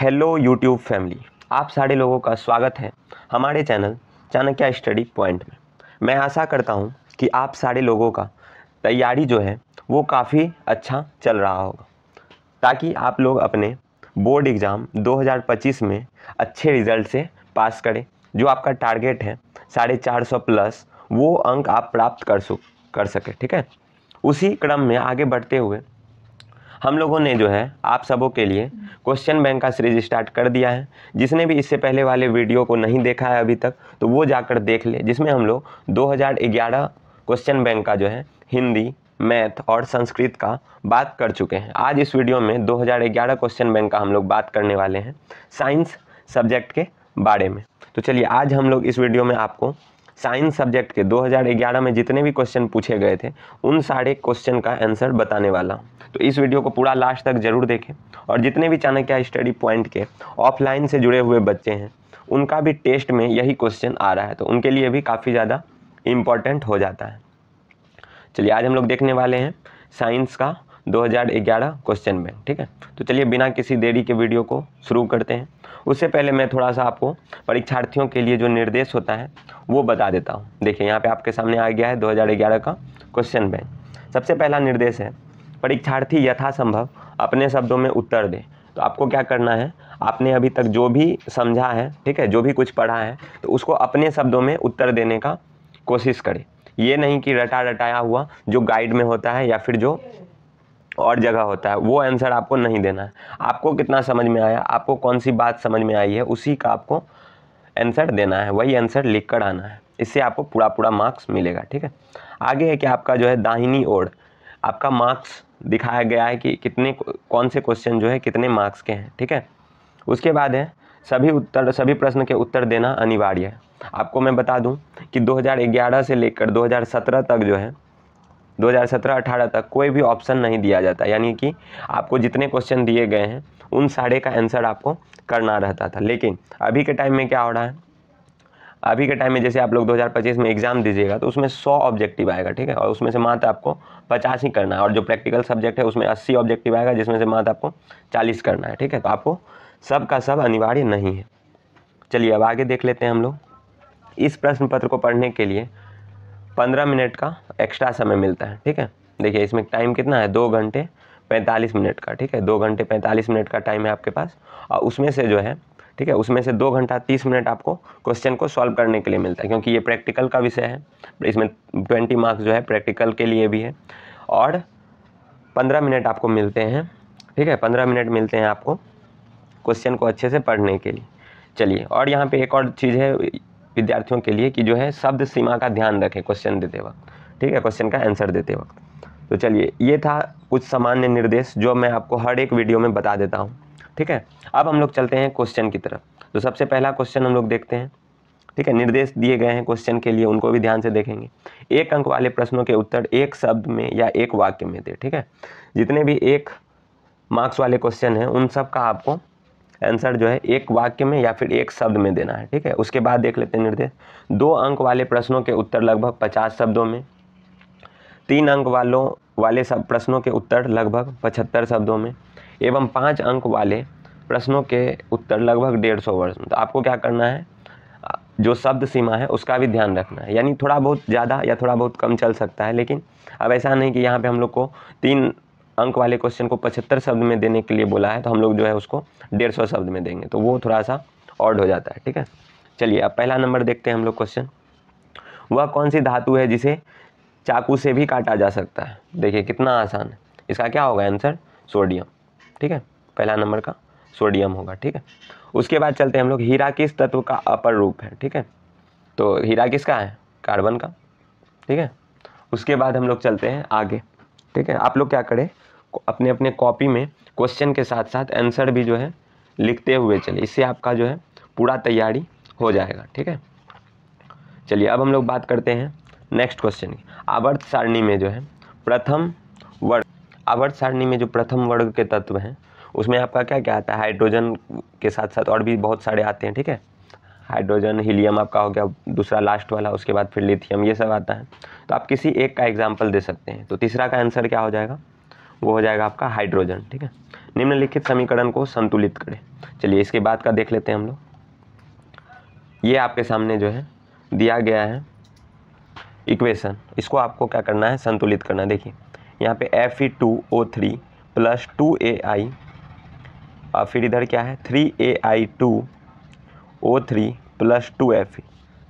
hello YouTube family आप सारे लोगों का स्वागत है हमारे चैनल चाणक्य स्टडी पॉइंट में मैं आशा करता हूँ कि आप सारे लोगों का तैयारी जो है वो काफ़ी अच्छा चल रहा होगा ताकि आप लोग अपने बोर्ड एग्ज़ाम 2025 में अच्छे रिजल्ट से पास करें जो आपका टारगेट है साढ़े चार सौ प्लस वो अंक आप प्राप्त कर सक कर सकें ठीक है उसी क्रम में आगे बढ़ते हुए हम लोगों ने जो है आप सबों के लिए क्वेश्चन बैंक का सीरीज स्टार्ट कर दिया है जिसने भी इससे पहले वाले वीडियो को नहीं देखा है अभी तक तो वो जाकर देख ले जिसमें हम लोग दो क्वेश्चन बैंक का जो है हिंदी मैथ और संस्कृत का बात कर चुके हैं आज इस वीडियो में 2011 क्वेश्चन बैंक का हम लोग बात करने वाले हैं साइंस सब्जेक्ट के बारे में तो चलिए आज हम लोग इस वीडियो में आपको साइंस सब्जेक्ट के 2011 में जितने भी क्वेश्चन पूछे गए थे उन सारे क्वेश्चन का आंसर बताने वाला तो इस वीडियो को पूरा लास्ट तक जरूर देखें और जितने भी चाणक्य स्टडी पॉइंट के ऑफलाइन से जुड़े हुए बच्चे हैं उनका भी टेस्ट में यही क्वेश्चन आ रहा है तो उनके लिए भी काफ़ी ज़्यादा इम्पॉर्टेंट हो जाता है चलिए आज हम लोग देखने वाले हैं साइंस का 2011 क्वेश्चन में ठीक है तो चलिए बिना किसी देरी के वीडियो को शुरू करते हैं उससे पहले मैं थोड़ा सा आपको परीक्षार्थियों के लिए जो निर्देश होता है वो बता देता हूँ देखिए यहाँ पे आपके सामने आ गया है 2011 का क्वेश्चन बैंक सबसे पहला निर्देश है परीक्षार्थी यथासंभव अपने शब्दों में उत्तर दे तो आपको क्या करना है आपने अभी तक जो भी समझा है ठीक है जो भी कुछ पढ़ा है तो उसको अपने शब्दों में उत्तर देने का कोशिश करें ये नहीं कि रटा रटाया हुआ जो गाइड में होता है या फिर जो और जगह होता है वो आंसर आपको नहीं देना है आपको कितना समझ में आया आपको कौन सी बात समझ में आई है उसी का आपको आंसर देना है वही आंसर लिख कर आना है इससे आपको पूरा पूरा मार्क्स मिलेगा ठीक है आगे है कि आपका जो है दाहिनी ओर आपका मार्क्स दिखाया गया है कि कितने कौन से क्वेश्चन जो है कितने मार्क्स के हैं ठीक है उसके बाद है सभी उत्तर सभी प्रश्न के उत्तर देना अनिवार्य है आपको मैं बता दूं कि 2011 से लेकर 2017 तक जो है 2017-18 तक कोई भी ऑप्शन नहीं दिया जाता यानी कि आपको जितने क्वेश्चन दिए गए हैं उन सारे का आंसर आपको करना रहता था लेकिन अभी के टाइम में क्या हो रहा है अभी के टाइम में जैसे आप लोग 2025 में एग्ज़ाम दीजिएगा तो उसमें 100 ऑब्जेक्टिव आएगा ठीक है और उसमें से मात्र आपको 50 ही करना है और जो प्रैक्टिकल सब्जेक्ट है उसमें 80 ऑब्जेक्टिव आएगा जिसमें से मात्र आपको 40 करना है ठीक है तो आपको सब का सब अनिवार्य नहीं है चलिए अब आगे देख लेते हैं हम लोग इस प्रश्न पत्र को पढ़ने के लिए पंद्रह मिनट का एक्स्ट्रा समय मिलता है ठीक है देखिए इसमें टाइम कितना है दो घंटे पैंतालीस मिनट का ठीक है दो घंटे पैंतालीस मिनट का टाइम है आपके पास और उसमें से जो है ठीक है उसमें से दो घंटा तीस मिनट आपको क्वेश्चन को सॉल्व करने के लिए मिलता है क्योंकि ये प्रैक्टिकल का विषय है इसमें ट्वेंटी मार्क्स जो है प्रैक्टिकल के लिए भी है और पंद्रह मिनट आपको मिलते हैं ठीक है पंद्रह मिनट मिलते हैं आपको क्वेश्चन को अच्छे से पढ़ने के लिए चलिए और यहाँ पे एक और चीज़ है विद्यार्थियों के लिए कि जो है शब्द सीमा का ध्यान रखें क्वेश्चन देते वक्त ठीक है क्वेश्चन का आंसर देते वक्त तो चलिए ये था कुछ सामान्य निर्देश जो मैं आपको हर एक वीडियो में बता देता हूँ ठीक है अब हम लोग चलते हैं क्वेश्चन की तरफ तो सबसे पहला क्वेश्चन हम लोग देखते हैं ठीक है निर्देश दिए गए हैं क्वेश्चन के लिए उनको भी ध्यान से देखेंगे एक अंक वाले प्रश्नों के उत्तर एक शब्द में या एक वाक्य में दे ठीक है जितने भी एक मार्क्स वाले क्वेश्चन हैं उन सब का आपको आंसर जो है एक वाक्य में या फिर एक शब्द में देना है ठीक है उसके बाद देख लेते हैं निर्देश दो अंक वाले प्रश्नों के उत्तर लगभग पचास शब्दों में तीन अंक वालों वाले सब प्रश्नों के उत्तर लगभग पचहत्तर शब्दों में एवं पाँच अंक वाले प्रश्नों के उत्तर लगभग डेढ़ सौ वर्ष तो आपको क्या करना है जो शब्द सीमा है उसका भी ध्यान रखना है यानी थोड़ा बहुत ज़्यादा या थोड़ा बहुत कम चल सकता है लेकिन अब ऐसा नहीं कि यहाँ पे हम लोग को तीन अंक वाले क्वेश्चन को पचहत्तर शब्द में देने के लिए बोला है तो हम लोग जो है उसको डेढ़ सौ शब्द में देंगे तो वो थोड़ा सा ऑड हो जाता है ठीक है चलिए अब पहला नंबर देखते हैं हम लोग क्वेश्चन वह कौन सी धातु है जिसे चाकू से भी काटा जा सकता है देखिए कितना आसान है इसका क्या होगा आंसर सोडियम ठीक है पहला नंबर का सोडियम होगा ठीक है उसके बाद चलते हैं हम लोग हीरा किस तत्व का अपर रूप है ठीक है तो हीरा किसका है कार्बन का ठीक है उसके बाद हम लोग चलते हैं आगे ठीक है आप लोग क्या करें अपने अपने कॉपी में क्वेश्चन के साथ साथ आंसर भी जो है लिखते हुए चले इससे आपका जो है पूरा तैयारी हो जाएगा ठीक है चलिए अब हम लोग बात करते हैं नेक्स्ट क्वेश्चन की आवर्त सारणी में जो है प्रथम वर्ग आवर्त सारणी में जो प्रथम वर्ग के तत्व हैं उसमें आपका क्या क्या आता है हाइड्रोजन के साथ साथ और भी बहुत सारे आते हैं ठीक है हाइड्रोजन हीलियम आपका हो गया दूसरा लास्ट वाला उसके बाद फिर लिथियम ये सब आता है तो आप किसी एक का एग्जाम्पल दे सकते हैं तो तीसरा का आंसर क्या हो जाएगा वो हो जाएगा आपका हाइड्रोजन ठीक है निम्नलिखित समीकरण को संतुलित करें चलिए इसके बाद का देख लेते हैं हम लोग ये आपके सामने जो है दिया गया है इक्वेशन इसको आपको क्या करना है संतुलित करना है देखिए यहाँ पे F E two O three plus two A I और फिर इधर क्या है three A I two O three plus two F E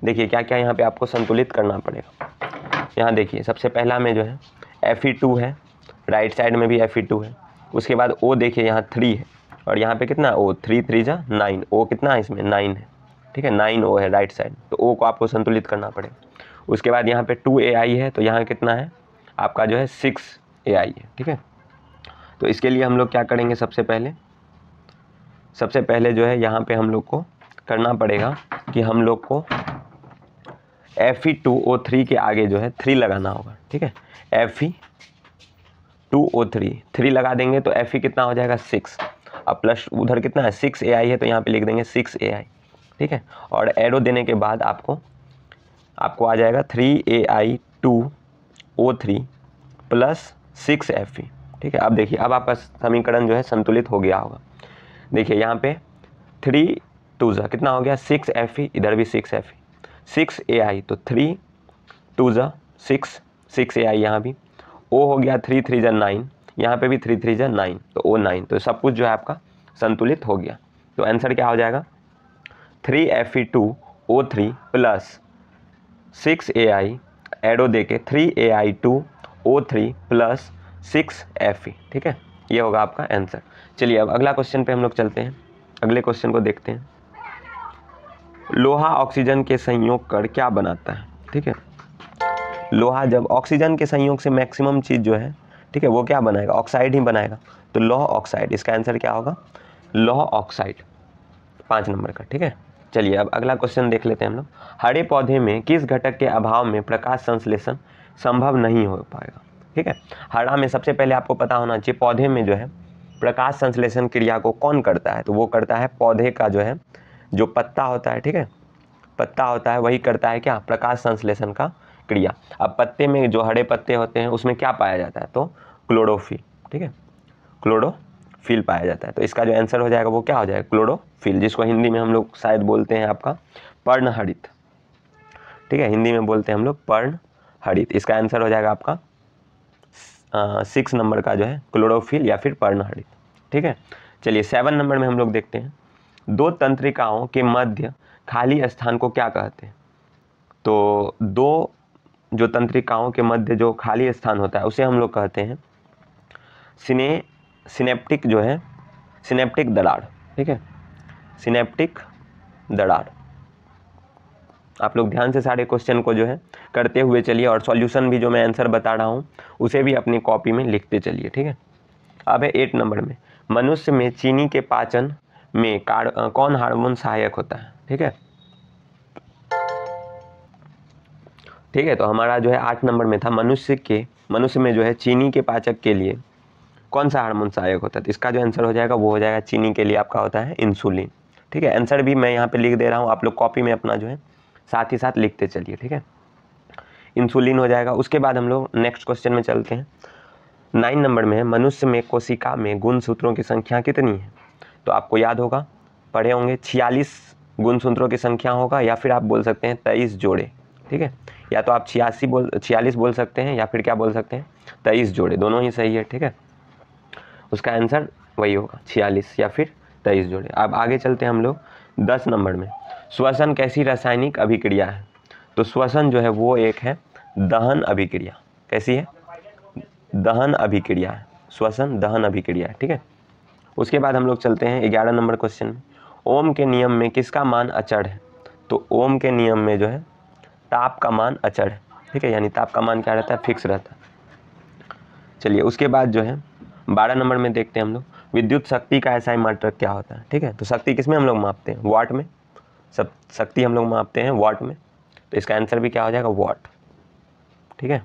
देखिए क्या क्या यहाँ पे आपको संतुलित करना पड़ेगा यहाँ देखिए सबसे पहला में जो है एफ ई टू है राइट साइड में भी एफ ई टू है उसके बाद ओ देखिए यहाँ थ्री है और यहाँ पे कितना ओ थ्री थ्री जा नाइन ओ कितना है इसमें नाइन है ठीक है नाइन ओ है राइट साइड तो ओ को आपको संतुलित करना पड़ेगा उसके बाद यहाँ पे टू ए आई है तो यहाँ कितना है आपका जो है सिक्स ए आई है ठीक है तो इसके लिए हम लोग क्या करेंगे सबसे पहले सबसे पहले जो है यहाँ पर हम लोग को करना पड़ेगा कि हम लोग को F E two O three के आगे जो है थ्री लगाना होगा ठीक है F E e two O three three लगा देंगे तो एफ ई e कितना हो जाएगा सिक्स अब प्लस उधर कितना है सिक्स ए आई है तो यहाँ पे लिख देंगे सिक्स ए आई ठीक है और एरो देने के बाद आपको आपको आ जाएगा three A I two O three plus six F E ठीक है अब देखिए अब आपका समीकरण जो है संतुलित हो गया होगा देखिए यहाँ पे थ्री टू ज़ा कितना हो गया सिक्स एफ ई इधर भी six F E six A I तो थ्री टू ज़ा सिक्स सिक्स ए आई यहाँ भी ओ हो गया थ्री थ्री जन नाइन यहाँ पे भी थ्री थ्री जन नाइन तो ओ नाइन तो सब कुछ जो है आपका संतुलित हो गया तो आंसर क्या हो जाएगा three F E two O three plus six A I एडो दे के three A I two O three plus six F E ठीक है ये होगा आपका आंसर चलिए अब अगला क्वेश्चन पे हम लोग चलते हैं अगले क्वेश्चन को देखते हैं लोहा ऑक्सीजन के संयोग कर क्या बनाता है ठीक है लोहा जब ऑक्सीजन के संयोग से मैक्सिमम चीज़ जो है ठीक है वो क्या बनाएगा ऑक्साइड ही बनाएगा तो लोह ऑक्साइड इसका आंसर क्या होगा लोह ऑक्साइड पाँच नंबर का ठीक है चलिए अब अगला क्वेश्चन देख लेते हैं हम लोग हरे पौधे में किस घटक के अभाव में प्रकाश संश्लेषण संभव नहीं हो पाएगा ठीक है हरा में सबसे पहले आपको पता होना चाहिए पौधे में जो है प्रकाश संश्लेषण क्रिया को कौन करता है तो वो करता है पौधे का जो है जो पत्ता होता है ठीक है पत्ता होता है वही करता है क्या प्रकाश संश्लेषण का क्रिया अब पत्ते में जो हरे पत्ते होते हैं उसमें क्या पाया जाता है तो क्लोरोफिल ठीक है क्लोरोफिल पाया जाता है तो इसका जो आंसर हो जाएगा वो क्या हो जाएगा क्लोरोफिल जिसको हिंदी में हम लोग शायद बोलते हैं आपका पर्णहरित ठीक है हिंदी में बोलते हैं हम लोग पर्णहरित इसका आंसर हो जाएगा आपका सिक्स नंबर का जो है क्लोरोफिल या फिर पर्णहरित ठीक है चलिए सेवन नंबर में हम लोग देखते हैं दो तंत्रिकाओं के मध्य खाली स्थान को क्या कहते हैं तो दो जो तंत्रिकाओं के मध्य जो खाली स्थान होता है उसे हम लोग कहते हैं सिने सिनेप्टिक जो है सिनेप्टिक दरार ठीक है सिनेप्टिक दरार आप लोग ध्यान से सारे क्वेश्चन को जो है करते हुए चलिए और सॉल्यूशन भी जो मैं आंसर बता रहा हूँ उसे भी अपनी कॉपी में लिखते चलिए ठीक है अब है एट नंबर में मनुष्य में चीनी के पाचन में कार कौन हार्मोन सहायक होता है ठीक है ठीक है तो हमारा जो है आठ नंबर में था मनुष्य के मनुष्य में जो है चीनी के पाचक के लिए कौन सा हार्मोन सहायक होता है तो इसका जो आंसर हो जाएगा वो हो जाएगा चीनी के लिए आपका होता है इंसुलिन ठीक है आंसर भी मैं यहाँ पे लिख दे रहा हूँ आप लोग कॉपी में अपना जो है साथ ही साथ लिखते चलिए ठीक है इंसुलिन हो जाएगा उसके बाद हम लोग नेक्स्ट क्वेश्चन में चलते हैं नाइन नंबर में मनुष्य में कोशिका में गुणसूत्रों की संख्या कितनी है तो आपको याद होगा पढ़े होंगे छियालीस गुणसूत्रों की संख्या होगा या फिर आप बोल सकते हैं तेईस जोड़े ठीक है या तो आप छियासी बोल छियालीस बोल सकते हैं या फिर क्या बोल सकते हैं तेईस जोड़े दोनों ही सही है ठीक है उसका आंसर वही होगा छियालीस या फिर तेईस जोड़े अब आगे चलते हैं हम लोग दस नंबर में श्वसन कैसी रासायनिक अभिक्रिया है तो श्वसन जो है वो एक है दहन अभिक्रिया कैसी है दहन अभिक्रिया है श्वसन दहन अभिक्रिया है ठीक है उसके बाद हम लोग चलते हैं ग्यारह नंबर क्वेश्चन में ओम के नियम में किसका मान अचड़ है तो ओम के नियम में जो है ताप का मान अचर है ठीक है यानी ताप का मान क्या रहता है फिक्स रहता है चलिए उसके बाद जो है बारह नंबर में देखते हैं हम लोग विद्युत शक्ति का ऐसा ही मात्रक क्या होता है ठीक है तो शक्ति किस में हम लोग मापते हैं वाट में सब शक्ति हम लोग मापते हैं वाट में तो इसका आंसर भी क्या हो जाएगा वाट ठीक है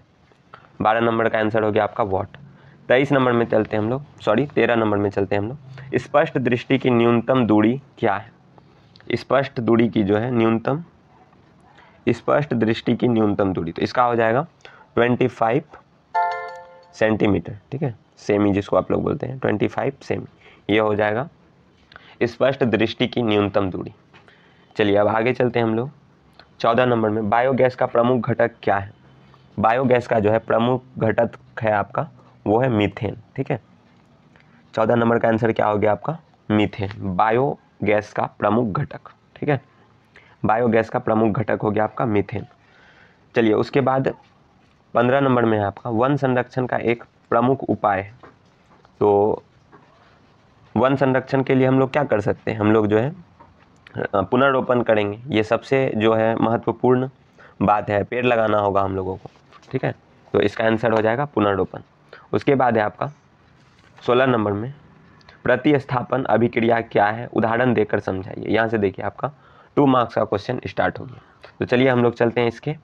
बारह नंबर का आंसर हो गया आपका वाट तेईस नंबर में चलते हैं हम लोग सॉरी तेरह नंबर में चलते हैं हम लोग स्पष्ट दृष्टि की न्यूनतम दूरी क्या है स्पष्ट दूरी की जो है न्यूनतम स्पष्ट दृष्टि की न्यूनतम दूरी तो इसका हो जाएगा ट्वेंटी फाइव सेंटीमीटर ठीक है सेमी जिसको आप लोग बोलते हैं ट्वेंटी फाइव सेमी ये हो जाएगा स्पष्ट दृष्टि की न्यूनतम दूरी चलिए अब आगे चलते हैं हम लोग चौदह नंबर में बायोगैस का प्रमुख घटक क्या है बायोगैस का जो है प्रमुख घटक है आपका वो है मीथेन ठीक है चौदह नंबर का आंसर क्या हो गया आपका मीथेन बायोगैस का प्रमुख घटक ठीक है बायोगैस का प्रमुख घटक हो गया आपका मीथेन चलिए उसके बाद पंद्रह नंबर में है आपका वन संरक्षण का एक प्रमुख उपाय है तो वन संरक्षण के लिए हम लोग क्या कर सकते हैं हम लोग जो है पुनर्रोपण करेंगे ये सबसे जो है महत्वपूर्ण बात है पेड़ लगाना होगा हम लोगों को ठीक है तो इसका आंसर हो जाएगा पुनर्रोपण उसके बाद है आपका सोलह नंबर में प्रतिस्थापन अभिक्रिया क्या है उदाहरण देकर समझाइए यहाँ से देखिए आपका टू मार्क्स का क्वेश्चन स्टार्ट हो गया तो चलिए हम लोग चलते हैं इसके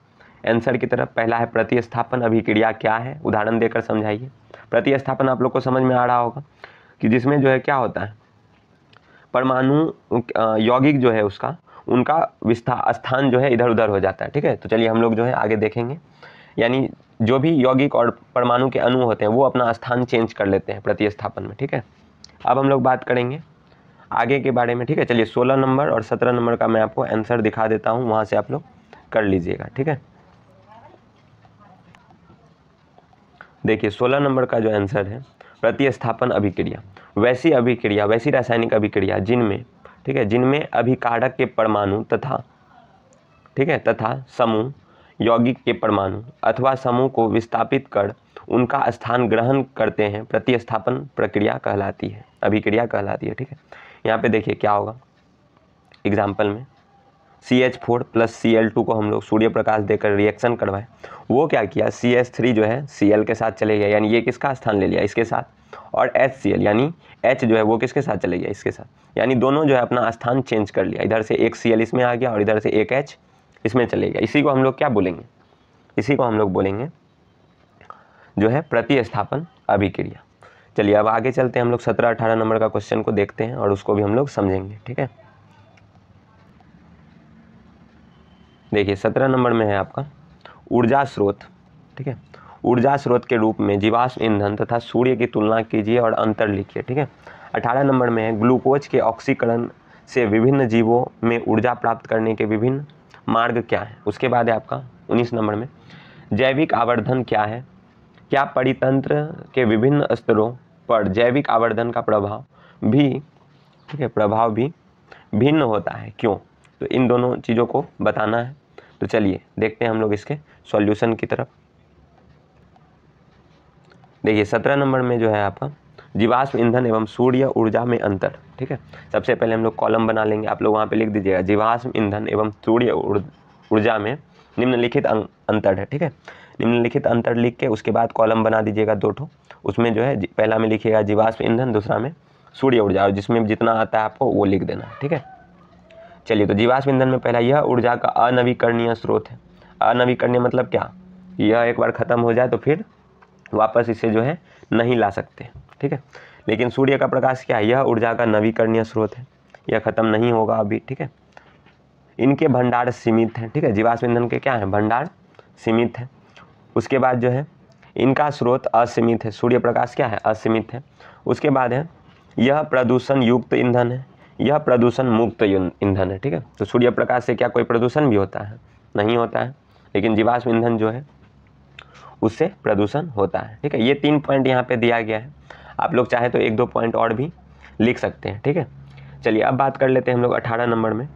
आंसर की तरफ पहला है प्रतिस्थापन अभिक्रिया क्या है उदाहरण देकर समझाइए प्रतिस्थापन आप लोग को समझ में आ रहा होगा कि जिसमें जो है क्या होता है परमाणु यौगिक जो है उसका उनका विस्था स्थान जो है इधर उधर हो जाता है ठीक है तो चलिए हम लोग जो है आगे देखेंगे यानी जो भी यौगिक और परमाणु के अणु होते हैं वो अपना स्थान चेंज कर लेते हैं प्रतिस्थापन में ठीक है अब हम लोग बात करेंगे आगे के बारे में ठीक है चलिए सोलह नंबर और सत्रह नंबर का मैं आपको आंसर दिखा देता हूँ वहाँ से आप लोग कर लीजिएगा ठीक है देखिए सोलह नंबर का जो आंसर है प्रतिस्थापन अभिक्रिया वैसी अभिक्रिया वैसी रासायनिक अभिक्रिया जिनमें ठीक है जिनमें अभिकारक के परमाणु तथा ठीक है तथा समूह यौगिक के परमाणु अथवा समूह को विस्थापित कर उनका स्थान ग्रहण करते हैं प्रतिस्थापन प्रक्रिया कहलाती है अभिक्रिया कहलाती है ठीक है यहाँ पे देखिए क्या होगा एग्जाम्पल में C H four plus C L two को हम लोग सूर्य प्रकाश देकर रिएक्शन करवाए वो क्या किया सी एच थ्री जो है सी एल के साथ चले गया यानी ये किसका स्थान ले लिया इसके साथ और एच सी एल यानी एच जो है वो किसके साथ चले गया इसके साथ यानी दोनों जो है अपना स्थान चेंज कर लिया इधर से एक सी एल इसमें आ गया और इधर से एक एच इसमें चले गया इसी को हम लोग क्या बोलेंगे इसी को हम लोग बोलेंगे जो है प्रतिस्थापन अभिक्रिया चलिए अब आगे चलते हैं हम लोग सत्रह अठारह नंबर का क्वेश्चन को देखते हैं और उसको भी हम लोग समझेंगे ठीक है देखिए सत्रह नंबर में है आपका ऊर्जा स्रोत ठीक है ऊर्जा स्रोत के रूप में जीवाश्म ईंधन तथा सूर्य की तुलना कीजिए और अंतर लिखिए ठीक है अठारह नंबर में है ग्लूकोज के ऑक्सीकरण से विभिन्न जीवों में ऊर्जा प्राप्त करने के विभिन्न मार्ग क्या है उसके बाद है आपका उन्नीस नंबर में जैविक आवर्धन क्या है क्या परितंत्र के विभिन्न स्तरों पर जैविक आवर्धन का प्रभाव भी ठीक है प्रभाव भी भिन्न होता है क्यों तो इन दोनों चीज़ों को बताना है तो चलिए देखते हैं हम लोग इसके सॉल्यूशन की तरफ देखिए सत्रह नंबर में जो है आपका जीवाश्म ईंधन एवं सूर्य ऊर्जा में अंतर ठीक है सबसे पहले हम लोग कॉलम बना लेंगे आप लोग वहाँ पे लिख दीजिएगा जीवाश्म ईंधन एवं सूर्य ऊर्जा में निम्नलिखित अंतर है ठीक है निम्नलिखित अंतर लिख के उसके बाद कॉलम बना दीजिएगा दो ठो उसमें जो है पहला में लिखिएगा जीवाश्म ईंधन दूसरा में सूर्य ऊर्जा और जिसमें जितना आता है आपको वो लिख देना ठीक है चलिए तो जीवाश्म ईंधन में पहला यह ऊर्जा का अनवीकरणीय स्रोत है अनवीकरणीय मतलब क्या यह एक बार ख़त्म हो जाए तो फिर वापस इसे जो है नहीं ला सकते ठीक है लेकिन सूर्य का प्रकाश क्या है यह ऊर्जा का नवीकरणीय स्रोत है यह ख़त्म नहीं होगा अभी ठीक है इनके भंडार सीमित हैं ठीक है जीवाश्म ईंधन के क्या हैं भंडार सीमित हैं उसके बाद जो है इनका स्रोत असीमित है सूर्य प्रकाश क्या है असीमित है उसके बाद है यह प्रदूषण युक्त ईंधन है यह प्रदूषण मुक्त ईंधन है ठीक है तो सूर्य प्रकाश से क्या कोई प्रदूषण भी होता है नहीं होता है लेकिन जीवाश्म ईंधन जो है उससे प्रदूषण होता है ठीक है ये तीन पॉइंट यहाँ पे दिया गया है आप लोग चाहे तो एक दो पॉइंट और भी लिख सकते हैं ठीक है चलिए अब बात कर लेते हैं हम लोग अठारह नंबर में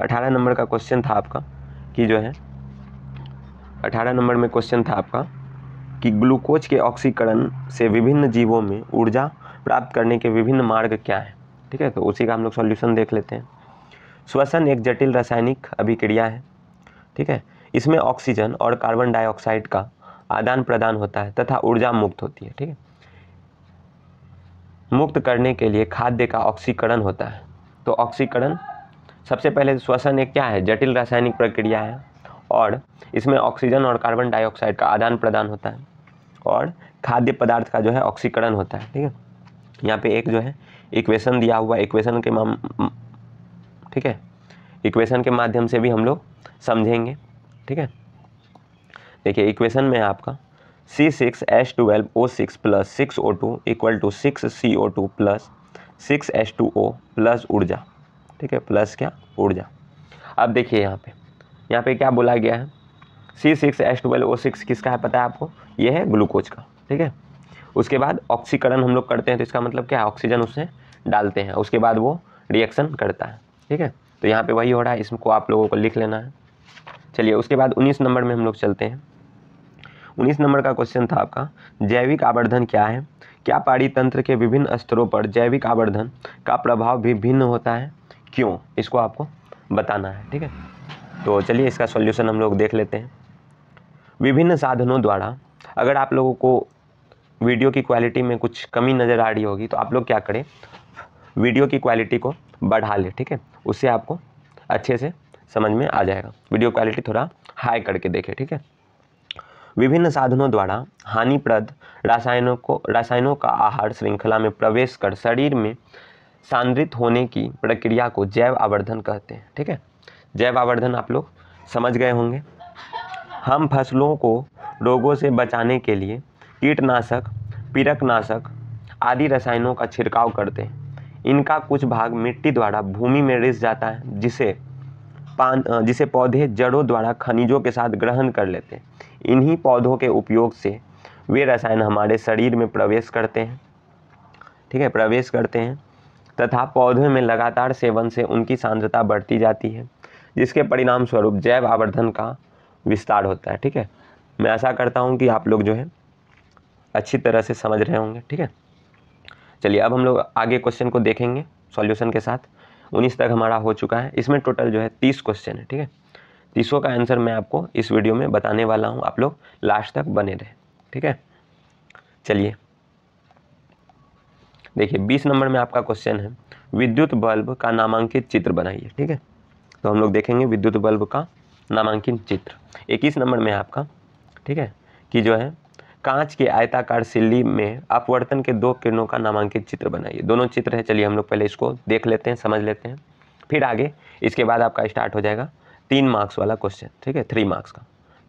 अठारह नंबर का क्वेश्चन था आपका कि जो है अठारह नंबर में क्वेश्चन था आपका कि ग्लूकोज के ऑक्सीकरण से विभिन्न जीवों में ऊर्जा प्राप्त करने के विभिन्न मार्ग क्या हैं ठीक है तो उसी का हम लोग सॉल्यूशन देख लेते हैं श्वसन एक जटिल रासायनिक अभिक्रिया है ठीक है इसमें ऑक्सीजन और कार्बन डाइऑक्साइड का आदान प्रदान होता है तथा ऊर्जा मुक्त होती है ठीक है मुक्त करने के लिए खाद्य का ऑक्सीकरण होता है तो ऑक्सीकरण सबसे पहले श्वसन एक क्या है जटिल रासायनिक प्रक्रिया है और इसमें ऑक्सीजन और कार्बन डाइऑक्साइड का आदान प्रदान होता है और खाद्य पदार्थ का जो है ऑक्सीकरण होता है ठीक है यहाँ पे एक जो है इक्वेशन दिया हुआ इक्वेशन के माम ठीक है इक्वेशन के माध्यम से भी हम लोग समझेंगे ठीक है देखिए इक्वेशन में आपका C six H twelve O six plus six O two equal to six C O two plus six H two O plus ऊर्जा ठीक है प्लस क्या ऊर्जा अब देखिए यहाँ पे यहाँ पे क्या बोला गया है C six S twelve O six किसका है पता है आपको ये है ग्लूकोज का ठीक है उसके बाद ऑक्सीकरण हम लोग करते हैं तो इसका मतलब क्या है ऑक्सीजन उससे डालते हैं उसके बाद वो रिएक्शन करता है ठीक है तो यहाँ पे वही हो रहा है इसको आप लोगों को लिख लेना है चलिए उसके बाद उन्नीस नंबर में हम लोग चलते हैं उन्नीस नंबर का क्वेश्चन था आपका जैविक आवर्धन क्या है क्या पारितंत्र के विभिन्न स्तरों पर जैविक आवर्धन का प्रभाव भी भिन्न होता है क्यों इसको आपको बताना है ठीक है तो चलिए इसका सॉल्यूशन हम लोग देख लेते हैं विभिन्न साधनों द्वारा अगर आप लोगों को वीडियो की क्वालिटी में कुछ कमी नज़र आ रही होगी तो आप लोग क्या करें वीडियो की क्वालिटी को बढ़ा लें ठीक है उससे आपको अच्छे से समझ में आ जाएगा वीडियो क्वालिटी थोड़ा हाई करके देखें ठीक है विभिन्न साधनों द्वारा हानिप्रद रासायनों को रासायनों का आहार श्रृंखला में प्रवेश कर शरीर में सांद्रित होने की प्रक्रिया को जैव आवर्धन कहते हैं ठीक है जय आवर्धन आप लोग समझ गए होंगे हम फसलों को रोगों से बचाने के लिए कीटनाशक पीरकनाशक आदि रसायनों का छिड़काव करते हैं इनका कुछ भाग मिट्टी द्वारा भूमि में रिस जाता है जिसे पान जिसे पौधे जड़ों द्वारा खनिजों के साथ ग्रहण कर लेते हैं इन्हीं पौधों के उपयोग से वे रसायन हमारे शरीर में प्रवेश करते हैं ठीक है प्रवेश करते हैं तथा पौधे में लगातार सेवन से उनकी सांद्रता बढ़ती जाती है जिसके परिणाम स्वरूप जैव आवर्धन का विस्तार होता है ठीक है मैं ऐसा करता हूँ कि आप लोग जो है अच्छी तरह से समझ रहे होंगे ठीक है चलिए अब हम लोग आगे क्वेश्चन को देखेंगे सॉल्यूशन के साथ उन्नीस तक हमारा हो चुका है इसमें टोटल जो है तीस क्वेश्चन है ठीक है तीसों का आंसर मैं आपको इस वीडियो में बताने वाला हूँ आप लोग लास्ट तक बने रहें ठीक है चलिए देखिए बीस नंबर में आपका क्वेश्चन है विद्युत बल्ब का नामांकित चित्र बनाइए ठीक है तो हम लोग देखेंगे विद्युत बल्ब का नामांकन चित्र इक्कीस नंबर में आपका ठीक है कि जो है कांच के आयताकार सिल्ली में अपवर्तन के दो किरणों का नामांकित चित्र बनाइए दोनों चित्र है चलिए हम लोग पहले इसको देख लेते हैं समझ लेते हैं फिर आगे इसके बाद आपका स्टार्ट हो जाएगा तीन मार्क्स वाला क्वेश्चन ठीक है थ्री मार्क्स का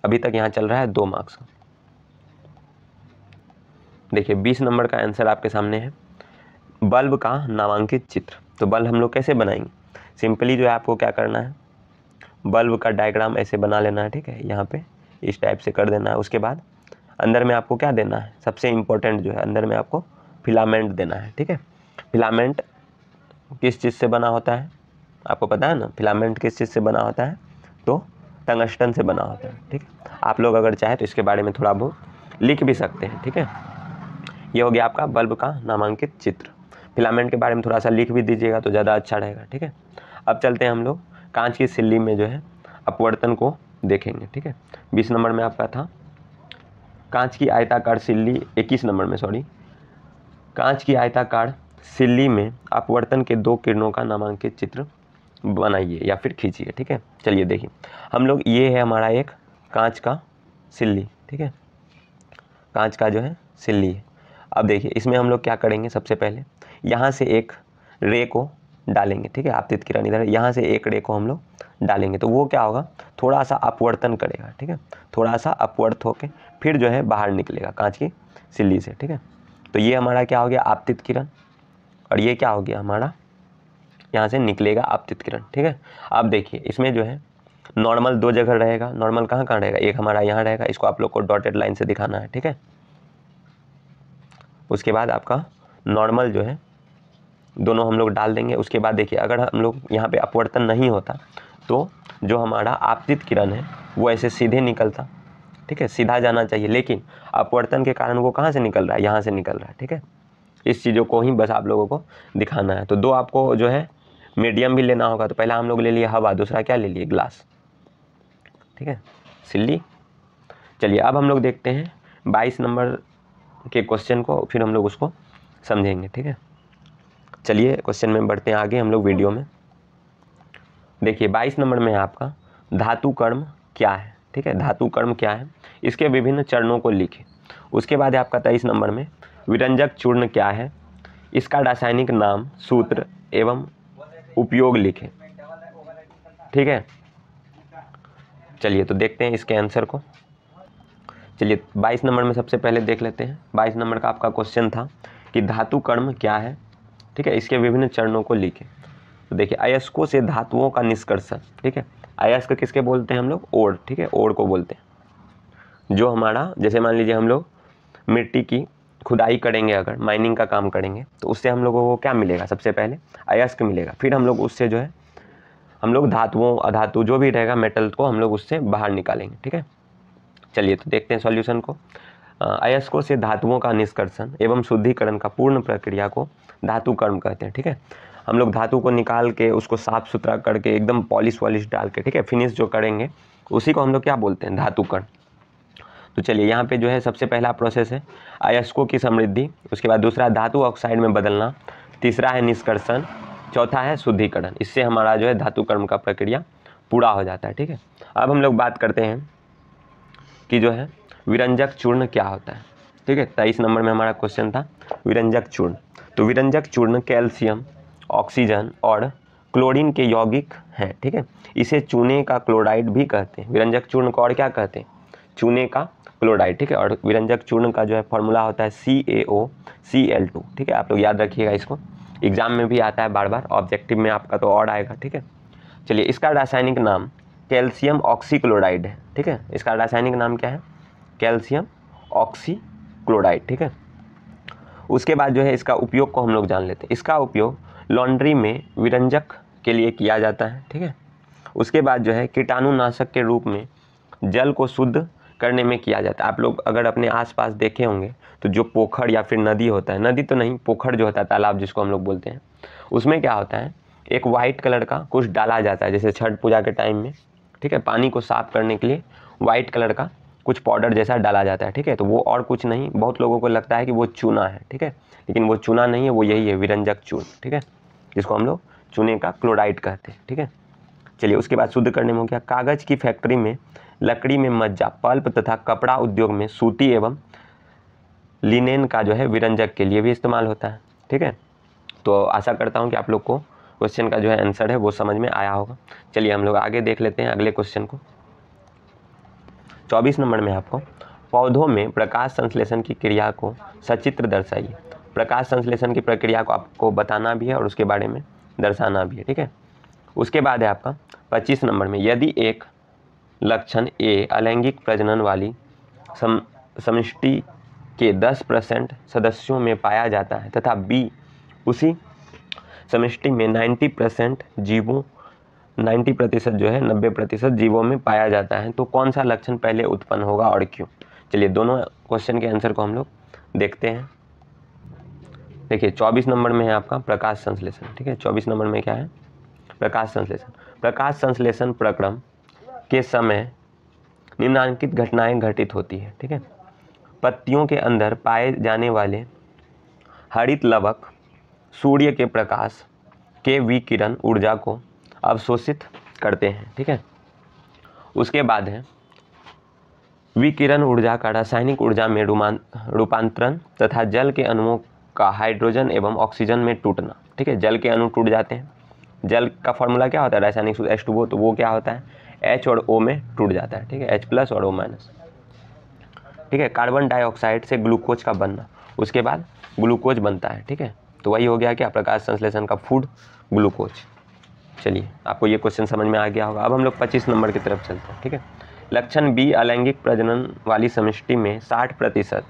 अभी तक यहाँ चल रहा है दो मार्क्स का देखिए बीस नंबर का आंसर आपके सामने है बल्ब का नामांकित चित्र तो बल्ब हम लोग कैसे बनाएंगे सिंपली जो है आपको क्या करना है बल्ब का डायग्राम ऐसे बना लेना है ठीक है यहाँ पे इस टाइप से कर देना है उसके बाद अंदर में आपको क्या देना है सबसे इम्पोर्टेंट जो है अंदर में आपको फिलामेंट देना है ठीक है फिलामेंट किस चीज़ से बना होता है आपको पता है ना फिलामेंट किस चीज़ से बना होता है तो टंगस्टन से बना होता है ठीक है आप लोग अगर चाहें तो इसके बारे में थोड़ा बहुत लिख भी सकते हैं ठीक है ये हो गया आपका बल्ब का नामांकित चित्र फिलामेंट के बारे में थोड़ा सा लिख भी दीजिएगा तो ज़्यादा अच्छा रहेगा ठीक है अब चलते हैं हम लोग कांच की सिल्ली में जो है अपवर्तन को देखेंगे ठीक है बीस नंबर में आपका था कांच की आयताकार सिल्ली इक्कीस नंबर में सॉरी कांच की आयताकार सिल्ली में अपवर्तन के दो किरणों का नामांकित चित्र बनाइए या फिर खींचिए ठीक है चलिए देखिए हम लोग ये है हमारा एक कांच का सिल्ली ठीक है कांच का जो है सिल्ली है अब देखिए इसमें हम लोग क्या करेंगे सबसे पहले यहाँ से एक रे को डालेंगे ठीक है आपतित किरण इधर यहाँ से एक रे को हम लोग डालेंगे तो वो क्या होगा थोड़ा सा अपवर्तन करेगा ठीक है थोड़ा सा अपवर्त होके फिर जो है बाहर निकलेगा कांच की सिल्ली से ठीक है तो ये हमारा क्या हो गया आपतित किरण और ये क्या हो गया हमारा यहाँ से निकलेगा आपतित किरण ठीक है अब देखिए इसमें जो है नॉर्मल दो जगह रहेगा नॉर्मल कहाँ कहाँ रहेगा एक हमारा यहाँ रहेगा इसको आप लोग को डॉटेड लाइन से दिखाना है ठीक है उसके बाद आपका नॉर्मल जो है दोनों हम लोग डाल देंगे उसके बाद देखिए अगर हम लोग यहाँ पे अपवर्तन नहीं होता तो जो हमारा आपतित किरण है वो ऐसे सीधे निकलता ठीक है सीधा जाना चाहिए लेकिन अपवर्तन के कारण वो कहाँ से निकल रहा है यहाँ से निकल रहा है ठीक है इस चीज़ों को ही बस आप लोगों को दिखाना है तो दो आपको जो है मीडियम भी लेना होगा तो पहला हम लोग ले लिए हवा दूसरा क्या ले लिए ग्लास ठीक है सिल्ली चलिए अब हम लोग देखते हैं बाईस नंबर के क्वेश्चन को फिर हम लोग उसको समझेंगे ठीक है चलिए क्वेश्चन में बढ़ते हैं आगे हम लोग वीडियो में देखिए बाईस नंबर में है आपका धातु कर्म क्या है ठीक है धातु कर्म क्या है इसके विभिन्न चरणों को लिखें उसके बाद आपका तेईस नंबर में विरंजक चूर्ण क्या है इसका रासायनिक नाम सूत्र एवं उपयोग लिखें ठीक है चलिए तो देखते हैं इसके आंसर को चलिए 22 नंबर में सबसे पहले देख लेते हैं 22 नंबर का आपका क्वेश्चन था कि धातु कर्म क्या है ठीक है इसके विभिन्न चरणों को लिखें तो देखिए अयस्कों से धातुओं का निष्कर्षण ठीक है अयस्क किसके बोलते हैं हम लोग ओड़ ठीक है ओढ़ को बोलते हैं जो हमारा जैसे मान लीजिए हम लोग मिट्टी की खुदाई करेंगे अगर माइनिंग का काम करेंगे तो उससे हम लोगों को क्या मिलेगा सबसे पहले अयस्क मिलेगा फिर हम लोग उससे जो है हम लोग धातुओं अधातु जो भी रहेगा मेटल को हम लोग उससे बाहर निकालेंगे ठीक है चलिए तो देखते हैं सॉल्यूशन को अयस्कों से धातुओं का निष्कर्षण एवं शुद्धिकरण का पूर्ण प्रक्रिया को धातु कर्म कहते हैं ठीक है हम लोग धातु को निकाल के उसको साफ़ सुथरा करके एकदम पॉलिश वॉलिश डाल के ठीक है फिनिश जो करेंगे उसी को हम लोग क्या बोलते हैं धातु कर्ण तो चलिए यहाँ पे जो है सबसे पहला प्रोसेस है अयस्कों की समृद्धि उसके बाद दूसरा धातु ऑक्साइड में बदलना तीसरा है निष्कर्षण चौथा है शुद्धिकरण इससे हमारा जो है धातु कर्म का प्रक्रिया पूरा हो जाता है ठीक है अब हम लोग बात करते हैं कि जो है विरंजक चूर्ण क्या होता है ठीक है तेईस नंबर में हमारा क्वेश्चन था विरंजक चूर्ण तो विरंजक चूर्ण कैल्शियम ऑक्सीजन और क्लोरीन के यौगिक हैं ठीक है इसे चूने का क्लोराइड भी कहते हैं विरंजक चूर्ण को और क्या कहते हैं चूने का क्लोराइड ठीक है और विरंजक चूर्ण का जो है फॉर्मूला होता है सी ए ओ सी एल टू ठीक है आप लोग याद रखिएगा इसको एग्जाम में भी आता है बार बार ऑब्जेक्टिव में आपका तो और आएगा ठीक है चलिए इसका रासायनिक नाम कैल्शियम ऑक्सीक्लोराइड है ठीक है इसका रासायनिक नाम क्या है कैल्शियम ऑक्सीक्लोराइड ठीक है उसके बाद जो है इसका उपयोग को हम लोग जान लेते हैं इसका उपयोग लॉन्ड्री में विरंजक के लिए किया जाता है ठीक है उसके बाद जो है कीटाणुनाशक के रूप में जल को शुद्ध करने में किया जाता है आप लोग अगर अपने आसपास देखे होंगे तो जो पोखर या फिर नदी होता है नदी तो नहीं पोखर जो होता है तालाब जिसको हम लोग बोलते हैं उसमें क्या होता है एक वाइट कलर का कुछ डाला जाता है जैसे छठ पूजा के टाइम में ठीक है पानी को साफ करने के लिए वाइट कलर का कुछ पाउडर जैसा डाला जाता है ठीक है तो वो और कुछ नहीं बहुत लोगों को लगता है कि वो चूना है ठीक है लेकिन वो चूना नहीं है वो यही है विरंजक चून ठीक है जिसको हम लोग चूने का क्लोराइड कहते हैं ठीक है चलिए उसके बाद शुद्ध करने में हो गया कागज़ की फैक्ट्री में लकड़ी में मज्जा पल्प तथा कपड़ा उद्योग में सूती एवं लिनेन का जो है विरंजक के लिए भी इस्तेमाल होता है ठीक है तो आशा करता हूँ कि आप लोग को क्वेश्चन का जो है आंसर है वो समझ में आया होगा चलिए हम लोग आगे देख लेते हैं अगले क्वेश्चन को चौबीस नंबर में आपको पौधों में प्रकाश संश्लेषण की क्रिया को सचित्र दर्शाइए प्रकाश संश्लेषण की प्रक्रिया को आपको बताना भी है और उसके बारे में दर्शाना भी है ठीक है उसके बाद है आपका पच्चीस नंबर में यदि एक लक्षण ए अलैंगिक प्रजनन वाली सम समि के 10 परसेंट सदस्यों में पाया जाता है तथा बी उसी समष्टि में 90 परसेंट जीवों 90 प्रतिशत जो है 90 प्रतिशत जीवों में पाया जाता है तो कौन सा लक्षण पहले उत्पन्न होगा और क्यों चलिए दोनों क्वेश्चन के आंसर को हम लोग देखते हैं देखिए 24 नंबर में है आपका प्रकाश संश्लेषण ठीक है 24 नंबर में क्या है प्रकाश संश्लेषण प्रकाश संश्लेषण प्रक्रम के समय निम्नांकित घटनाएं घटित होती है ठीक है पत्तियों के अंदर पाए जाने वाले हरित लवक सूर्य के प्रकाश के विकिरण ऊर्जा को अवशोषित करते हैं ठीक है उसके बाद है विकिरण ऊर्जा का रासायनिक ऊर्जा में रूपांतरण तथा जल के अणुओं का हाइड्रोजन एवं ऑक्सीजन में टूटना ठीक है जल के अणु टूट जाते हैं जल का फॉर्मूला क्या होता है रासायनिक सूत्र एच तो वो क्या होता है एच और ओ में टूट जाता है ठीक है एच प्लस और ओ माइनस ठीक है कार्बन डाइऑक्साइड से ग्लूकोज का बनना उसके बाद ग्लूकोज बनता है ठीक है तो वही हो गया कि प्रकाश संश्लेषण का फूड ग्लूकोज चलिए आपको ये क्वेश्चन समझ में आ गया होगा अब हम लोग पच्चीस नंबर की तरफ चलते हैं ठीक है लक्षण बी अलैंगिक प्रजनन वाली समिष्टि में साठ प्रतिशत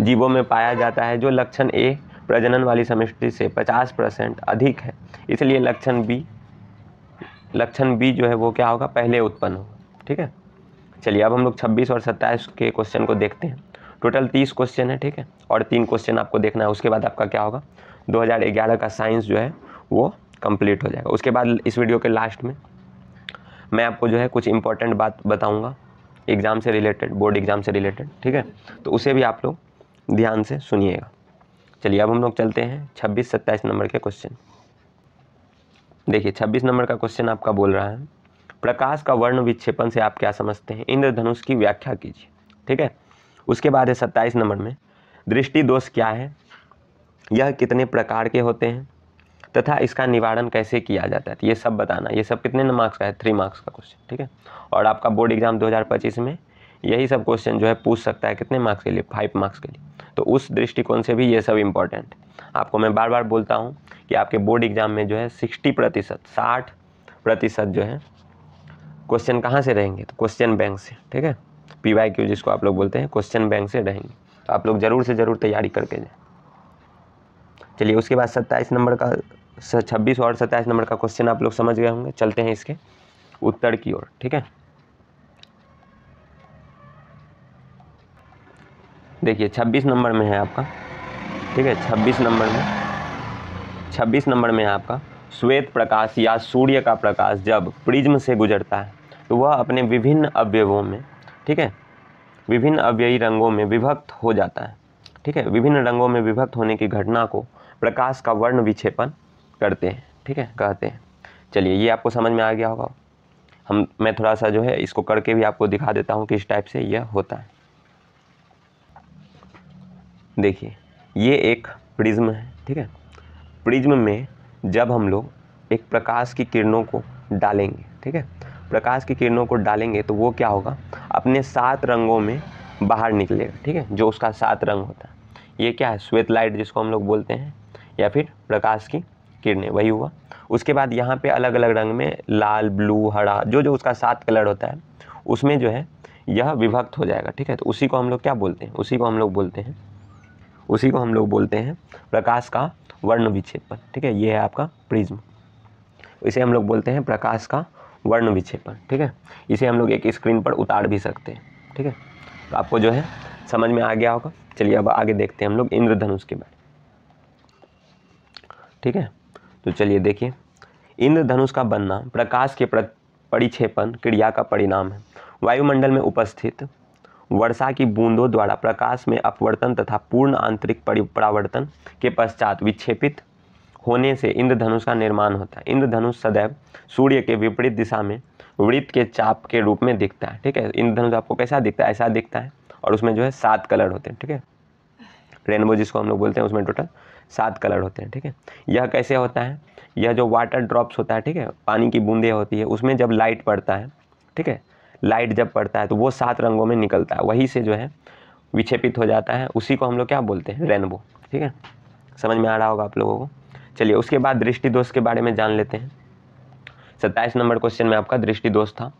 जीवों में पाया जाता है जो लक्षण ए प्रजनन वाली समिष्टि से पचास परसेंट अधिक है इसलिए लक्षण बी लक्षण बी जो है वो क्या होगा पहले उत्पन्न होगा ठीक है चलिए अब हम लोग छब्बीस और सत्ताईस के क्वेश्चन को देखते हैं टोटल तीस क्वेश्चन है ठीक है और तीन क्वेश्चन आपको देखना है उसके बाद आपका क्या होगा दो का साइंस जो है वो कंप्लीट हो जाएगा उसके बाद इस वीडियो के लास्ट में मैं आपको जो है कुछ इंपॉर्टेंट बात बताऊँगा एग्ज़ाम से रिलेटेड बोर्ड एग्ज़ाम से रिलेटेड ठीक है तो उसे भी आप लोग ध्यान से सुनिएगा चलिए अब हम लोग चलते हैं छब्बीस सत्ताईस नंबर के क्वेश्चन देखिए छब्बीस नंबर का क्वेश्चन आपका बोल रहा है प्रकाश का वर्ण विक्षेपण से आप क्या समझते हैं इंद्रधनुष की व्याख्या कीजिए ठीक है उसके बाद है सत्ताईस नंबर में दृष्टि दोष क्या है यह कितने प्रकार के होते हैं तथा इसका निवारण कैसे किया जाता है तो ये सब बताना ये सब कितने मार्क्स का है थ्री मार्क्स का क्वेश्चन ठीक है और आपका बोर्ड एग्जाम 2025 में यही सब क्वेश्चन जो है पूछ सकता है कितने मार्क्स के लिए फाइव मार्क्स के लिए तो उस दृष्टिकोण से भी ये सब इम्पॉर्टेंट है आपको मैं बार बार बोलता हूँ कि आपके बोर्ड एग्जाम में जो है सिक्सटी प्रतिशत साठ प्रतिशत जो है क्वेश्चन कहाँ से रहेंगे तो क्वेश्चन बैंक से ठीक है पी वाई क्यू जिसको आप लोग बोलते हैं क्वेश्चन बैंक से रहेंगे तो आप लोग ज़रूर से ज़रूर तैयारी करके जाए चलिए उसके बाद सत्ताईस नंबर का छब्बीस और सत्ताईस नंबर का क्वेश्चन आप लोग समझ गए होंगे चलते हैं इसके उत्तर की ओर ठीक है देखिए छब्बीस नंबर में है आपका ठीक है छब्बीस नंबर में छब्बीस नंबर में है आपका श्वेत प्रकाश या सूर्य का प्रकाश जब प्रिज्म से गुजरता है तो वह अपने विभिन्न अवयवों में ठीक है विभिन्न अव्ययी रंगों में विभक्त हो जाता है ठीक है विभिन्न रंगों में विभक्त होने की घटना को प्रकाश का वर्ण विक्षेपण करते हैं ठीक है कहते हैं चलिए ये आपको समझ में आ गया होगा हम मैं थोड़ा सा जो है इसको करके भी आपको दिखा देता हूँ किस टाइप से यह होता है देखिए ये एक प्रिज्म है ठीक है प्रिज्म में जब हम लोग एक प्रकाश की किरणों को डालेंगे ठीक है प्रकाश की किरणों को डालेंगे तो वो क्या होगा अपने सात रंगों में बाहर निकलेगा ठीक है जो उसका सात रंग होता है ये क्या है श्वेत लाइट जिसको हम लोग बोलते हैं या फिर प्रकाश की किरणें वही हुआ उसके बाद यहाँ पे अलग अलग रंग में लाल ब्लू हरा जो जो उसका सात कलर होता है उसमें जो है यह विभक्त हो जाएगा ठीक है तो उसी को हम लोग क्या बोलते हैं उसी को हम लोग बोलते हैं उसी को हम लोग बोलते हैं प्रकाश का वर्ण विक्षेपण ठीक है ये है आपका प्रिज्म इसे हम लोग बोलते हैं प्रकाश का वर्ण विक्षेपण ठीक है इसे हम लोग एक स्क्रीन पर उतार भी सकते हैं ठीक है तो आपको जो है समझ में आ गया होगा चलिए अब आगे देखते हैं हम लोग इंद्रधनुष के बारे ठीक है तो चलिए देखिए इंद्रधनुष का बनना प्रकाश के परिक्षेपण क्रिया का परिणाम है वायुमंडल में उपस्थित वर्षा की बूंदों द्वारा प्रकाश में अपवर्तन तथा पूर्ण आंतरिक परावर्तन के पश्चात विक्षेपित होने से इंद्रधनुष का निर्माण होता है इंद्रधनुष सदैव सूर्य के विपरीत दिशा में वृत्त के चाप के रूप में दिखता है ठीक है इंद्रधनुष आपको कैसा दिखता है ऐसा दिखता है और उसमें जो है सात कलर होते हैं ठीक है रेनबो जिसको हम लोग बोलते हैं उसमें टोटल सात कलर होते हैं ठीक है यह कैसे होता है यह जो वाटर ड्रॉप्स होता है ठीक है पानी की बूंदें होती है उसमें जब लाइट पड़ता है ठीक है लाइट जब पड़ता है तो वो सात रंगों में निकलता है वहीं से जो है विक्षेपित हो जाता है उसी को हम लोग क्या बोलते हैं रेनबो ठीक है समझ में आ रहा होगा आप लोगों को चलिए उसके बाद दृष्टि दोष के बारे में जान लेते हैं सत्ताईस नंबर क्वेश्चन में आपका दृष्टि दोष था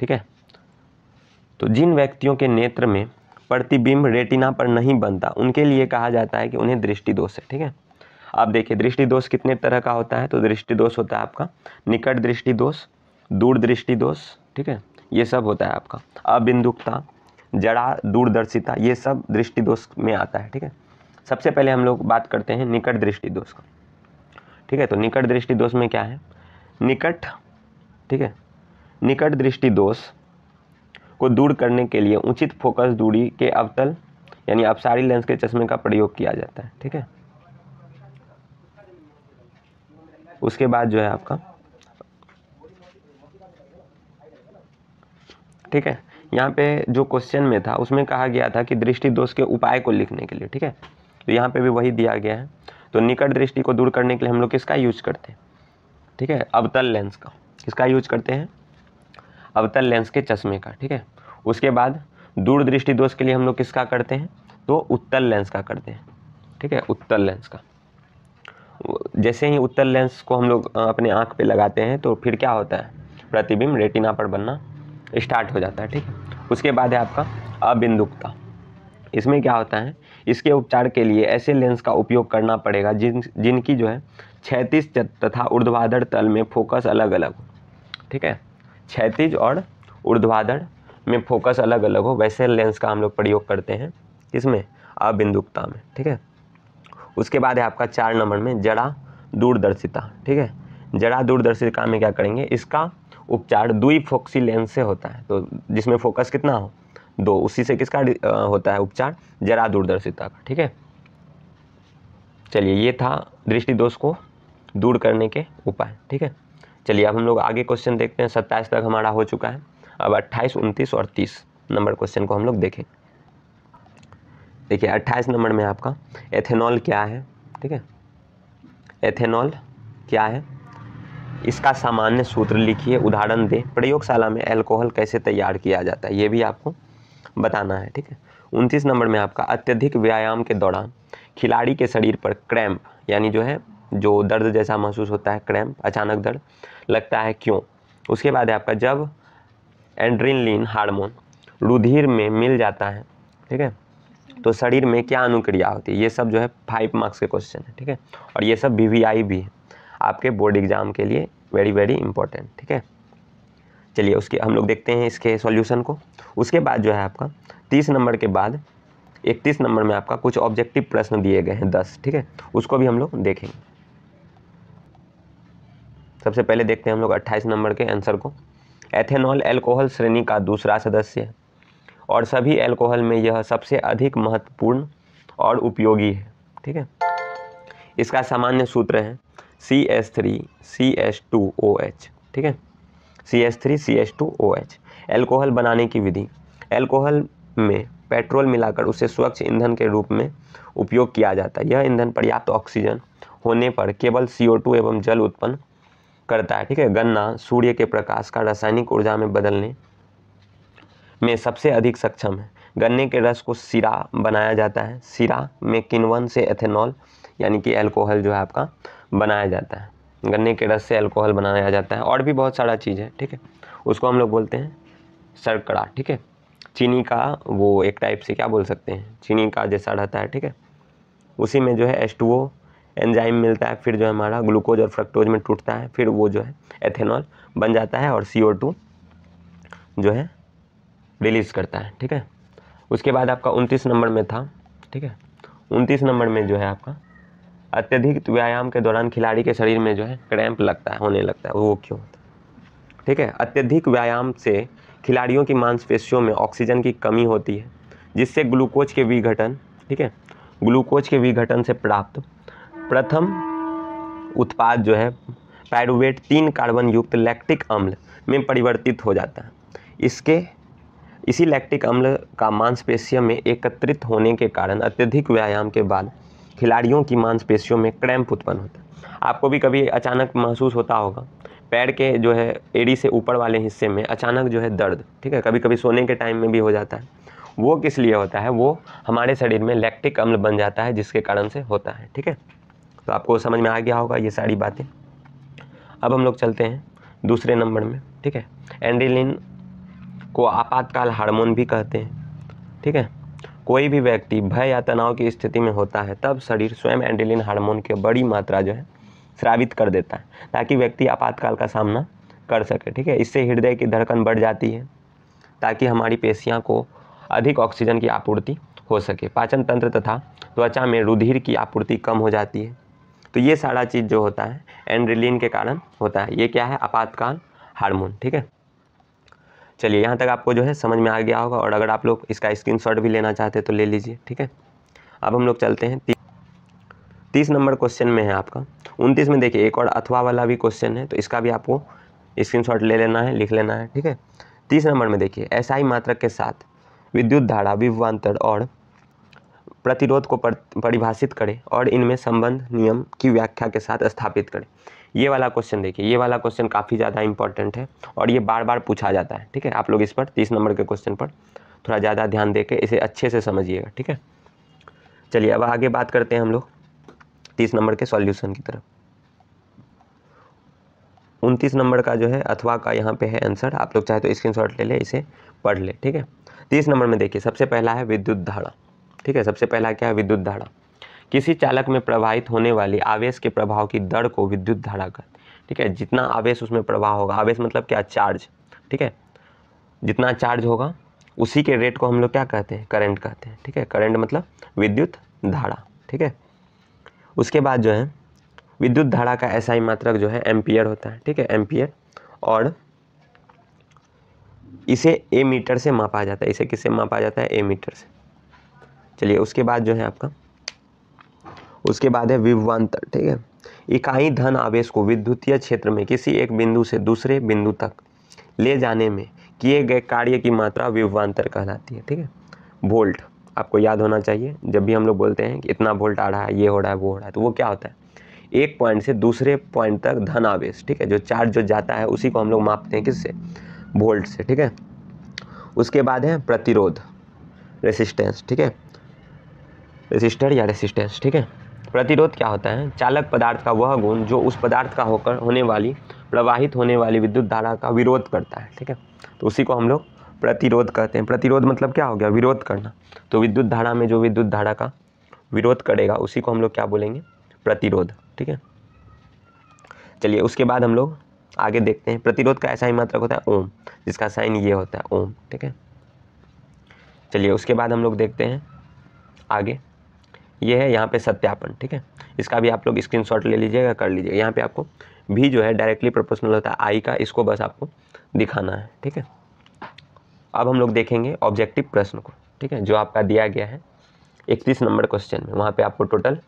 ठीक है तो जिन व्यक्तियों के नेत्र में प्रतिबिंब रेटिना पर नहीं बनता उनके लिए कहा जाता है कि उन्हें दृष्टि दोष है ठीक है आप देखिए दृष्टि दोष कितने तरह का होता है तो दृष्टि दोष होता है आपका निकट दृष्टि दोष दूर दृष्टि दोष ठीक है ये सब होता है आपका अबिंदुकता जड़ा दूरदर्शिता ये सब दृष्टि दोष में आता है ठीक है सबसे पहले हम लोग बात करते हैं निकट दृष्टि दोष का ठीक है तो निकट दृष्टि दोष में क्या है निकट ठीक है निकट दृष्टि दोष को दूर करने के लिए उचित फोकस दूरी के अवतल यानी अपसारी लेंस के चश्मे का प्रयोग किया जाता है ठीक है उसके बाद जो है आपका ठीक है यहाँ पे जो क्वेश्चन में था उसमें कहा गया था कि दृष्टि दोष के उपाय को लिखने के लिए ठीक है तो यहाँ पे भी वही दिया गया है तो निकट दृष्टि को दूर करने के लिए हम लोग किसका यूज करते हैं ठीक है अवतल लेंस का किसका यूज करते हैं अवतल लेंस के चश्मे का ठीक है उसके बाद दूरदृष्टि दोष के लिए हम लोग किसका करते हैं तो उत्तल लेंस का करते हैं ठीक है उत्तल लेंस का जैसे ही उत्तल लेंस को हम लोग अपने आँख पे लगाते हैं तो फिर क्या होता है प्रतिबिंब रेटिना पर बनना स्टार्ट हो जाता है ठीक है उसके बाद है आपका अबिंदुकता इसमें क्या होता है इसके उपचार के लिए ऐसे लेंस का उपयोग करना पड़ेगा जिन जिनकी जो है छैतीस तथा ऊर्ध्वाधर तल में फोकस अलग अलग हो ठीक है क्षैतिज और ऊर्ध्वाधर में फोकस अलग अलग हो वैसे लेंस का हम लोग प्रयोग करते हैं किसमें अबिंदुकता में ठीक है उसके बाद है आपका चार नंबर में जड़ा दूरदर्शिता ठीक है जड़ा दूरदर्शिता में क्या करेंगे इसका उपचार दुई फोक्सी लेंस से होता है तो जिसमें फोकस कितना हो दो उसी से किसका होता है उपचार जरा दूरदर्शिता का ठीक है चलिए ये था दृष्टि दोष को दूर करने के उपाय ठीक है चलिए अब हम लोग आगे क्वेश्चन देखते हैं सत्ताईस तक हमारा हो चुका है अब अट्ठाईस उनतीस और तीस नंबर क्वेश्चन को हम लोग देखें देखिए अट्ठाईस नंबर में आपका एथेनॉल क्या है ठीक है एथेनॉल क्या है इसका सामान्य सूत्र लिखिए उदाहरण दे प्रयोगशाला में एल्कोहल कैसे तैयार किया जाता है ये भी आपको बताना है ठीक है उनतीस नंबर में आपका अत्यधिक व्यायाम के दौरान खिलाड़ी के शरीर पर क्रैम्प यानी जो है जो दर्द जैसा महसूस होता है क्रैम्प अचानक दर्द लगता है क्यों उसके बाद है आपका जब एंड्रिनलिन हार्मोन रुधिर में मिल जाता है ठीक है तो शरीर में क्या अनुक्रिया होती है ये सब जो है फाइव मार्क्स के क्वेश्चन है ठीक है और ये सब वी वी आई भी है आपके बोर्ड एग्जाम के लिए वेरी वेरी इंपॉर्टेंट ठीक है चलिए उसके हम लोग देखते हैं इसके सॉल्यूशन को उसके बाद जो है आपका तीस नंबर के बाद इकतीस नंबर में आपका कुछ ऑब्जेक्टिव प्रश्न दिए गए हैं दस ठीक है उसको भी हम लोग देखेंगे सबसे पहले देखते हैं हम लोग अट्ठाईस नंबर के आंसर को एथेनॉल एल्कोहल श्रेणी का दूसरा सदस्य है और सभी एल्कोहल में यह सबसे अधिक महत्वपूर्ण और उपयोगी है ठीक है इसका सामान्य सूत्र है C S three C S two O H ठीक है C S three C S two O H alcohol बनाने की विधि एल्कोहल में पेट्रोल मिलाकर उसे स्वच्छ ईंधन के रूप में उपयोग किया जाता है यह ईंधन पर्याप्त ऑक्सीजन होने पर केवल सी एवं जल उत्पन्न करता है ठीक है गन्ना सूर्य के प्रकाश का रासायनिक ऊर्जा में बदलने में सबसे अधिक सक्षम है गन्ने के रस को सिरा बनाया जाता है सिरा में किनवन से एथेनॉल यानी कि अल्कोहल जो है आपका बनाया जाता है गन्ने के रस से एल्कोहल बनाया जाता है और भी बहुत सारा चीज़ है ठीक है उसको हम लोग बोलते हैं सरकड़ा ठीक है चीनी का वो एक टाइप से क्या बोल सकते हैं चीनी का जैसा रहता है ठीक है उसी में जो है एस एंजाइम मिलता है फिर जो है हमारा ग्लूकोज और फ्रक्टोज में टूटता है फिर वो जो है एथेनॉल बन जाता है और सी जो है रिलीज़ करता है ठीक है उसके बाद आपका उनतीस नंबर में था ठीक है उनतीस नंबर में जो है आपका अत्यधिक व्यायाम के दौरान खिलाड़ी के शरीर में जो है क्रैम्प लगता है होने लगता है वो क्यों होता है ठीक है अत्यधिक व्यायाम से खिलाड़ियों की मांसपेशियों में ऑक्सीजन की कमी होती है जिससे ग्लूकोज के विघटन ठीक है ग्लूकोज के विघटन से प्राप्त प्रथम उत्पाद जो है पैरोवेट तीन कार्बन युक्त लैक्टिक अम्ल में परिवर्तित हो जाता है इसके इसी लैक्टिक अम्ल का मांसपेशियों में एकत्रित होने के कारण अत्यधिक व्यायाम के बाद खिलाड़ियों की मांसपेशियों में क्रैम्प उत्पन्न होता है आपको भी कभी अचानक महसूस होता होगा पैर के जो है एड़ी से ऊपर वाले हिस्से में अचानक जो है दर्द ठीक है कभी कभी सोने के टाइम में भी हो जाता है वो किस लिए होता है वो हमारे शरीर में लैक्टिक अम्ल बन जाता है जिसके कारण से होता है ठीक है तो आपको समझ में आ गया होगा ये सारी बातें अब हम लोग चलते हैं दूसरे नंबर में ठीक है एंड्रिलिन को आपातकाल हार्मोन भी कहते हैं ठीक है कोई भी व्यक्ति भय या तनाव की स्थिति में होता है तब शरीर स्वयं एंड्रिलिन हार्मोन की बड़ी मात्रा जो है श्रावित कर देता है ताकि व्यक्ति आपातकाल का सामना कर सके ठीक है इससे हृदय की धड़कन बढ़ जाती है ताकि हमारी पेशियाँ को अधिक ऑक्सीजन की आपूर्ति हो सके पाचन तंत्र तथा त्वचा में रुधिर की आपूर्ति कम हो जाती है तो ये सारा चीज़ जो होता है एंड्रिलिन के कारण होता है ये क्या है आपातकाल हार्मोन ठीक है चलिए यहाँ तक आपको जो है समझ में आ गया होगा और अगर आप लोग इसका स्क्रीनशॉट भी लेना चाहते हैं तो ले लीजिए ठीक है अब हम लोग चलते हैं तीस नंबर क्वेश्चन में है आपका उनतीस में देखिए एक और अथवा वाला भी क्वेश्चन है तो इसका भी आपको शॉट ले लेना है लिख लेना है ठीक है तीस नंबर में देखिए ऐसा ही मात्रक के साथ विद्युत धारा विभवान्तर और प्रतिरोध को परिभाषित करें और इनमें संबंध नियम की व्याख्या के साथ स्थापित करें ये वाला क्वेश्चन देखिए ये वाला क्वेश्चन काफ़ी ज़्यादा इंपॉर्टेंट है और ये बार बार पूछा जाता है ठीक है आप लोग इस पर तीस नंबर के क्वेश्चन पर थोड़ा ज़्यादा ध्यान दे के इसे अच्छे से समझिएगा ठीक है चलिए अब आगे बात करते हैं हम लोग तीस नंबर के सॉल्यूशन की तरफ उनतीस नंबर का जो है अथवा का यहाँ पे है आंसर आप लोग चाहे तो स्क्रीनशॉट ले लें इसे पढ़ लें ठीक है तीस नंबर में देखिए सबसे पहला है विद्युत धारा ठीक है सबसे पहला क्या है विद्युत धारा किसी चालक में प्रवाहित होने वाली आवेश के प्रभाव की दर को विद्युत धारा का ठीक है जितना आवेश उसमें प्रवाह होगा आवेश मतलब क्या चार्ज ठीक है जितना चार्ज होगा उसी के रेट को हम लोग क्या कहते हैं करंट कहते हैं ठीक है करंट मतलब विद्युत धारा ठीक है उसके बाद जो है विद्युत धारा का ऐसा ही मात्रक जो है एम्पियर होता है ठीक है एम्पियर और इसे ए मीटर से मापा जाता है इसे किससे मापा जाता है ए मीटर से चलिए उसके बाद जो है आपका उसके बाद है विभवान्तर ठीक है इकाई धन आवेश को विद्युतीय क्षेत्र में किसी एक बिंदु से दूसरे बिंदु तक ले जाने में किए गए कार्य की मात्रा विभवान्तर कहलाती है ठीक है वोल्ट आपको याद होना चाहिए जब भी हम लोग बोलते हैं कि इतना वोल्ट आ रहा है ये हो रहा है वो हो रहा है तो वो क्या होता है एक पॉइंट से दूसरे पॉइंट तक धन आवेश ठीक है जो चार्ज जो जाता है उसी को हम लोग मापते हैं किससे वोल्ट से ठीक है उसके बाद है प्रतिरोध रेसिस्टेंस ठीक है रेसिस्टर या रेसिस्टेंस ठीक है प्रतिरोध क्या होता है चालक पदार्थ का वह गुण जो उस पदार्थ का होकर होने वाली प्रवाहित होने वाली विद्युत धारा का विरोध करता है ठीक है तो उसी को हम लोग प्रतिरोध कहते हैं प्रतिरोध मतलब क्या हो गया विरोध करना तो विद्युत धारा में जो विद्युत धारा का विरोध करेगा उसी को हम लोग क्या बोलेंगे प्रतिरोध ठीक है चलिए उसके बाद हम लोग आगे देखते हैं प्रतिरोध का ऐसा ही मात्रक होता है ओम जिसका साइन ये होता है ओम ठीक है चलिए उसके बाद हम लोग देखते हैं आगे ये है यहाँ पे सत्यापन ठीक है इसका भी आप लोग स्क्रीनशॉट ले लीजिएगा कर लीजिएगा यहाँ पे आपको भी जो है डायरेक्टली प्रोपोर्शनल होता है आई का इसको बस आपको दिखाना है ठीक है अब हम लोग देखेंगे ऑब्जेक्टिव प्रश्न को ठीक है जो आपका दिया गया है इकतीस नंबर क्वेश्चन में वहाँ पर आपको टोटल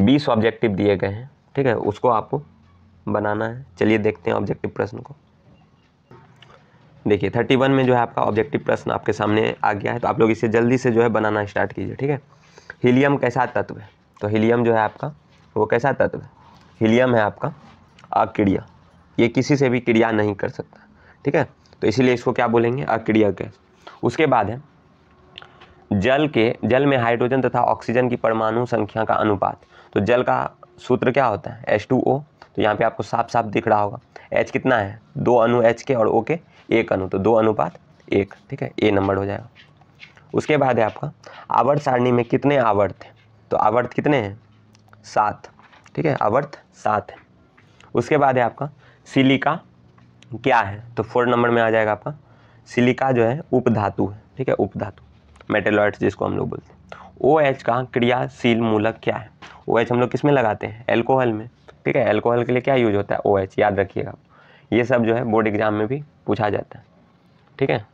बीस ऑब्जेक्टिव दिए गए हैं ठीक है उसको आपको बनाना है चलिए देखते हैं ऑब्जेक्टिव प्रश्न को देखिए थर्टी वन में जो है आपका ऑब्जेक्टिव प्रश्न आपके सामने आ गया है तो आप लोग इसे जल्दी से जो है बनाना स्टार्ट कीजिए ठीक है हीलियम कैसा तत्व है तो हीलियम जो है आपका वो कैसा तत्व है हीलियम है आपका अक्रिय ये किसी से भी क्रिया नहीं कर सकता ठीक है तो इसीलिए इसको क्या बोलेंगे अक्रिय गैस उसके बाद है जल के जल में हाइड्रोजन तथा ऑक्सीजन की परमाणु संख्या का अनुपात तो जल का सूत्र क्या होता है एच टू ओ तो यहाँ पे आपको साफ साफ दिख रहा होगा एच कितना है दो अनु एच के और ओ के एक अनु तो दो अनुपात एक ठीक है ए नंबर हो जाएगा उसके बाद है आपका आवर्त सारणी में कितने आवर्त हैं तो आवर्त कितने हैं सात ठीक है आवर्त सात है उसके बाद है आपका सिलिका क्या है तो फोर नंबर में आ जाएगा आपका सिलिका जो है उपधातु है ठीक है उपधातु मेटेलॉइड्स जिसको हम लोग बोलते हैं ओ एच का क्रियाशील मूलक क्या है ओ एच हम लोग किस में लगाते हैं एल्कोहल में ठीक है एल्कोहल के लिए क्या यूज होता है ओ एच याद रखिएगा ये सब जो है बोर्ड एग्जाम में भी पूछा जाता है ठीक है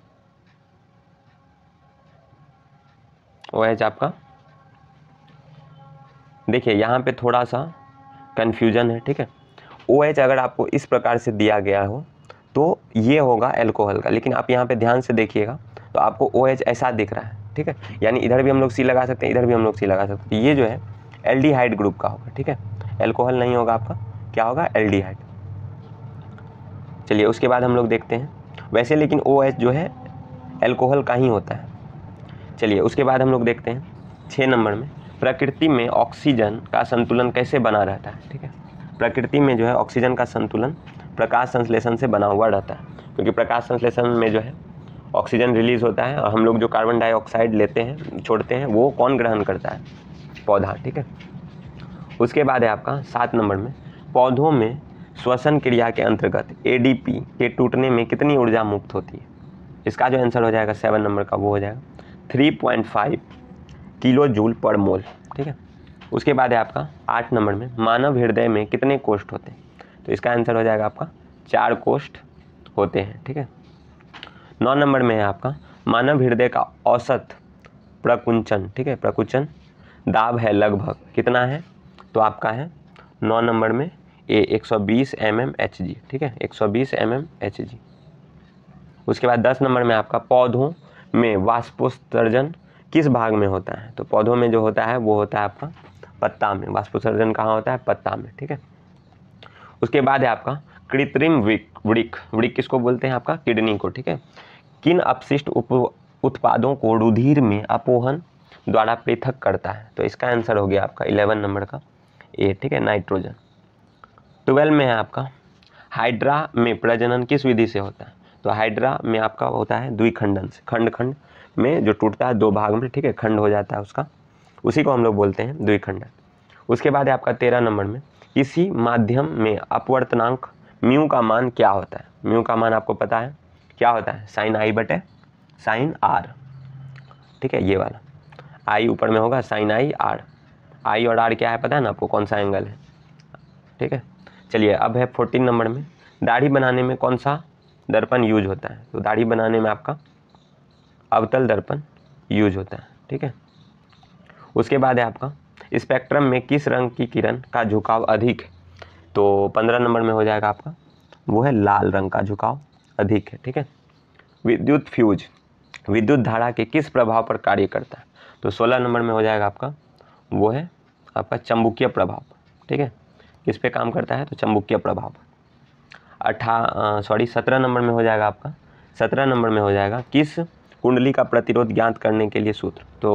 ओ एच आपका देखिए यहाँ पे थोड़ा सा कन्फ्यूजन है ठीक है ओ एच अगर आपको इस प्रकार से दिया गया हो तो ये होगा एल्कोहल का लेकिन आप यहाँ पे ध्यान से देखिएगा तो आपको ओ एच ऐसा दिख रहा है ठीक है यानी इधर भी हम लोग सी लगा सकते हैं इधर भी हम लोग सी लगा सकते हैं तो ये जो है एल ग्रुप का होगा ठीक है एल्कोहल नहीं होगा आपका क्या होगा एल चलिए उसके बाद हम लोग देखते हैं वैसे लेकिन ओ एच जो है एल्कोहल का ही होता है चलिए उसके बाद हम लोग देखते हैं छः नंबर में प्रकृति में ऑक्सीजन का संतुलन कैसे बना रहता है ठीक है प्रकृति में जो है ऑक्सीजन का संतुलन प्रकाश संश्लेषण से बना हुआ रहता है क्योंकि प्रकाश संश्लेषण में जो है ऑक्सीजन रिलीज होता है और हम लोग जो कार्बन डाइऑक्साइड लेते हैं छोड़ते हैं वो कौन ग्रहण करता है पौधा ठीक है उसके बाद है आपका सात नंबर में पौधों में श्वसन क्रिया के अंतर्गत एडीपी के टूटने में कितनी ऊर्जा मुक्त होती है इसका जो आंसर हो जाएगा सेवन नंबर का वो हो जाएगा 3.5 किलो जूल पर मोल ठीक है उसके बाद है आपका आठ नंबर में मानव हृदय में कितने कोष्ठ होते हैं तो इसका आंसर हो जाएगा आपका चार कोष्ठ होते हैं ठीक है नौ नंबर में है आपका मानव हृदय का औसत प्रकुंचन ठीक है प्रकुंचन दाब है लगभग कितना है तो आपका है नौ नंबर में ए 120 सौ mm ठीक है 120 सौ mm उसके बाद दस नंबर में आपका पौधों में वाष्पोत्सर्जन किस भाग में होता है तो पौधों में जो होता है वो होता है आपका पत्ता में वाष्पोत्सर्जन कहाँ होता है पत्ता में ठीक है उसके बाद है आपका कृत्रिम वृक वृक किसको बोलते हैं आपका किडनी को ठीक है किन अपशिष्ट उप उत्पादों को रुधिर में अपोहन द्वारा पृथक करता है तो इसका आंसर हो गया आपका इलेवन नंबर का ए ठीक है नाइट्रोजन ट्वेल्व में है आपका हाइड्रा में प्रजनन किस विधि से होता है तो हाइड्रा में आपका होता है द्विखंडन से खंड खंड में जो टूटता है दो भाग में ठीक है खंड हो जाता है उसका उसी को हम लोग बोलते हैं द्विखंडन उसके बाद है आपका तेरह नंबर में इसी माध्यम में अपवर्तनांक म्यू का मान क्या होता है म्यू का मान आपको पता है क्या होता है साइन आई बटे साइन आर ठीक है ये वाला आई ऊपर में होगा साइन आई आर आई और आर क्या है पता है ना आपको कौन सा एंगल है ठीक है चलिए अब है फोर्टीन नंबर में दाढ़ी बनाने में कौन सा दर्पण यूज होता है तो दाढ़ी बनाने में आपका अवतल दर्पण यूज होता है ठीक है उसके बाद है आपका स्पेक्ट्रम में किस रंग की किरण का झुकाव अधिक है तो पंद्रह नंबर में हो जाएगा आपका वो है लाल रंग का झुकाव अधिक है ठीक है विद्युत फ्यूज विद्युत धारा के किस प्रभाव पर कार्य करता है तो सोलह नंबर में हो जाएगा आपका वो है आपका चंबुकीय प्रभाव ठीक है किस पे काम करता है तो चंबुकीय प्रभाव अठा सॉरी सत्रह नंबर में हो जाएगा आपका सत्रह नंबर में हो जाएगा किस कुंडली का प्रतिरोध ज्ञात करने के लिए सूत्र तो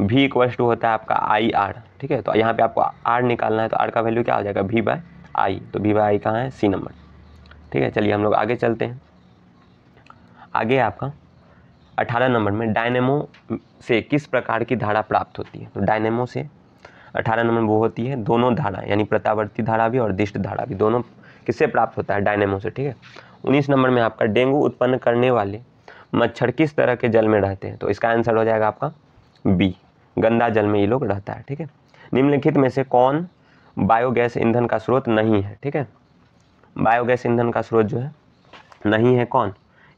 भी इक्वल्स टू होता है आपका आई आर ठीक है तो यहाँ पे आपको आर निकालना है तो आर का वैल्यू क्या हो जाएगा भी बाय आई तो भी बाय आई कहाँ है सी नंबर ठीक है चलिए हम लोग आगे चलते हैं आगे आपका अठारह नंबर में डायनेमो से किस प्रकार की धारा प्राप्त होती है तो डायनेमो से अठारह नंबर वो होती है दोनों धारा यानी प्रतावर्ती धारा भी और दिष्ट धारा भी दोनों किससे प्राप्त होता है डायनेमो से ठीक है उन्नीस नंबर में आपका डेंगू उत्पन्न करने वाले मच्छर किस तरह के जल में रहते हैं तो इसका आंसर हो जाएगा आपका बी गंदा जल में ये लोग रहता है ठीक है निम्नलिखित में से कौन बायोगैस ईंधन का स्रोत नहीं है ठीक है बायोगैस ईंधन का स्रोत जो है नहीं है कौन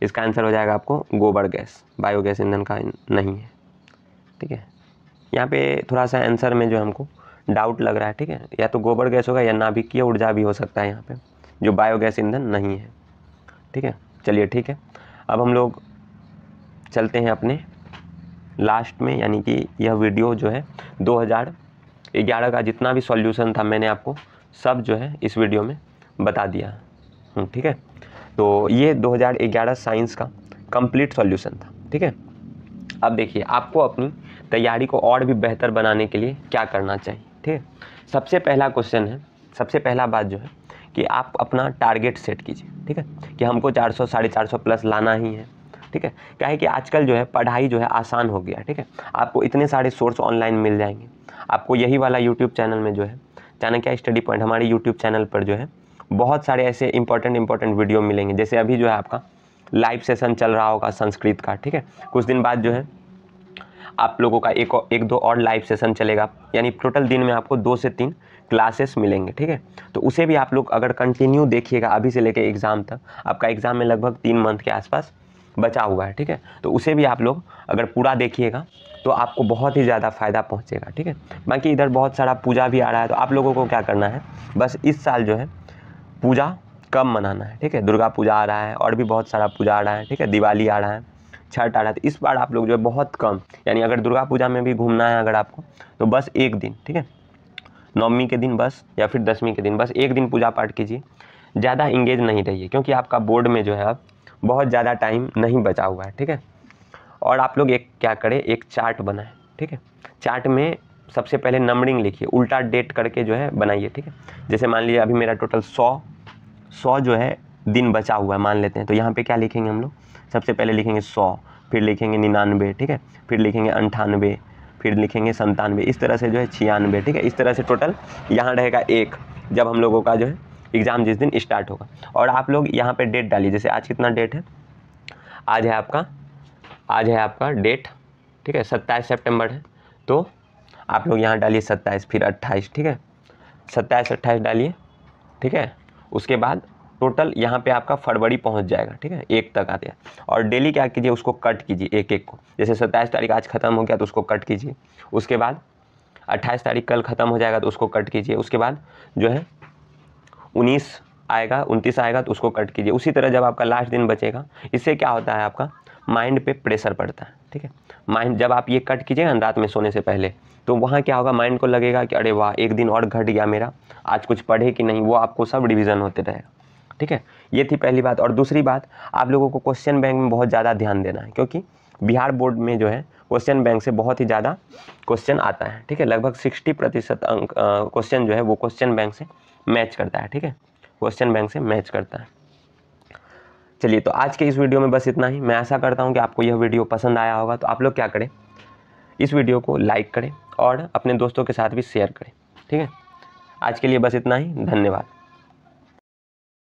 इसका आंसर हो जाएगा आपको गोबर गैस बायोगैस ईंधन का नहीं है ठीक है यहाँ पे थोड़ा सा आंसर में जो हमको डाउट लग रहा है ठीक है या तो गोबर गैस होगा या नाभिकीय ऊर्जा भी हो सकता है यहाँ पे जो बायोगैस ईंधन नहीं है ठीक है चलिए ठीक है अब हम लोग चलते हैं अपने लास्ट में यानी कि यह वीडियो जो है 2011 का जितना भी सॉल्यूशन था मैंने आपको सब जो है इस वीडियो में बता दिया हम्म, ठीक है तो ये 2011 साइंस का कंप्लीट सॉल्यूशन था ठीक है अब देखिए आपको अपनी तैयारी को और भी बेहतर बनाने के लिए क्या करना चाहिए ठीक है सबसे पहला क्वेश्चन है सबसे पहला बात जो है कि आप अपना टारगेट सेट कीजिए ठीक है कि हमको चार सौ साढ़े चार सौ प्लस लाना ही है ठीक है क्या है कि आजकल जो है पढ़ाई जो है आसान हो गया ठीक है आपको इतने सारे सोर्स ऑनलाइन मिल जाएंगे आपको यही वाला यूट्यूब चैनल में जो है चाणक्य स्टडी पॉइंट हमारे यूट्यूब चैनल पर जो है बहुत सारे ऐसे इंपॉर्टेंट इंपॉर्टेंट वीडियो मिलेंगे जैसे अभी जो है आपका लाइव सेशन चल रहा होगा संस्कृत का ठीक है कुछ दिन बाद जो है आप लोगों का एक एक दो और लाइव सेशन चलेगा यानी टोटल दिन में आपको दो से तीन क्लासेस मिलेंगे ठीक है तो उसे भी आप लोग अगर कंटिन्यू देखिएगा अभी से लेकर एग्ज़ाम तक आपका एग्ज़ाम में लगभग तीन मंथ के आसपास बचा हुआ है ठीक है तो उसे भी आप लोग अगर पूरा देखिएगा तो आपको बहुत ही ज़्यादा फ़ायदा पहुँचेगा ठीक है बाकी इधर बहुत सारा पूजा भी आ रहा है तो आप लोगों को क्या करना है बस इस साल जो है पूजा कम मनाना है ठीक है दुर्गा पूजा आ रहा है और भी बहुत सारा पूजा आ रहा है ठीक है दिवाली आ रहा है छठ आ रहा है तो इस बार आप लोग जो है बहुत कम यानी अगर दुर्गा पूजा में भी घूमना है अगर आपको तो बस एक दिन ठीक है नौवीं के दिन बस या फिर दसवीं के दिन बस एक दिन पूजा पाठ कीजिए ज़्यादा इंगेज नहीं रहिए क्योंकि आपका बोर्ड में जो है आप बहुत ज़्यादा टाइम नहीं बचा हुआ है ठीक है और आप लोग एक क्या करें एक चार्ट बनाएं ठीक है चार्ट में सबसे पहले नंबरिंग लिखिए उल्टा डेट करके जो है बनाइए ठीक है जैसे मान लीजिए अभी मेरा टोटल सौ सौ जो है दिन बचा हुआ है मान लेते हैं तो यहाँ पे क्या लिखेंगे हम लोग सबसे पहले लिखेंगे सौ फिर लिखेंगे निन्यानवे ठीक है फिर लिखेंगे अंठानवे फिर लिखेंगे संतानवे इस तरह से जो है छियानवे ठीक है इस तरह से टोटल यहाँ रहेगा एक जब हम लोगों का जो है एग्ज़ाम जिस दिन स्टार्ट होगा और आप लोग यहाँ पर डेट डालिए जैसे आज कितना डेट है आज है आपका आज है आपका डेट ठीक है सत्ताईस सेप्टेम्बर है तो आप लोग यहाँ डालिए सत्ताईस फिर अट्ठाईस ठीक है सत्ताईस अट्ठाईस डालिए ठीक है उसके बाद टोटल यहाँ पे आपका फरवरी पहुँच जाएगा ठीक है एक तक आते हैं और डेली क्या कीजिए उसको कट कीजिए एक एक को जैसे सत्ताईस तारीख आज खत्म हो गया तो उसको कट कीजिए उसके बाद अट्ठाईस तारीख कल ख़त्म हो जाएगा तो उसको कट कीजिए उसके बाद जो है उन्नीस आएगा उनतीस आएगा तो उसको कट कीजिए उसी तरह जब आपका लास्ट दिन बचेगा इससे क्या होता है आपका माइंड पे प्रेशर पड़ता है ठीक है माइंड जब आप ये कट कीजिएगा रात में सोने से पहले तो वहाँ क्या होगा माइंड को लगेगा कि अरे वाह एक दिन और घट गया मेरा आज कुछ पढ़े कि नहीं वो आपको सब रिविज़न होते रहेगा ठीक है ये थी पहली बात और दूसरी बात आप लोगों को क्वेश्चन बैंक में बहुत ज़्यादा ध्यान देना है क्योंकि बिहार बोर्ड में जो है क्वेश्चन बैंक से बहुत ही ज़्यादा क्वेश्चन आता है ठीक है लगभग सिक्सटी प्रतिशत अंक क्वेश्चन जो है वो क्वेश्चन बैंक से मैच करता है ठीक है क्वेश्चन बैंक से मैच करता है चलिए तो आज के इस वीडियो में बस इतना ही मैं ऐसा करता हूँ कि आपको यह वीडियो पसंद आया होगा तो आप लोग क्या करें इस वीडियो को लाइक करें और अपने दोस्तों के साथ भी शेयर करें ठीक है आज के लिए बस इतना ही धन्यवाद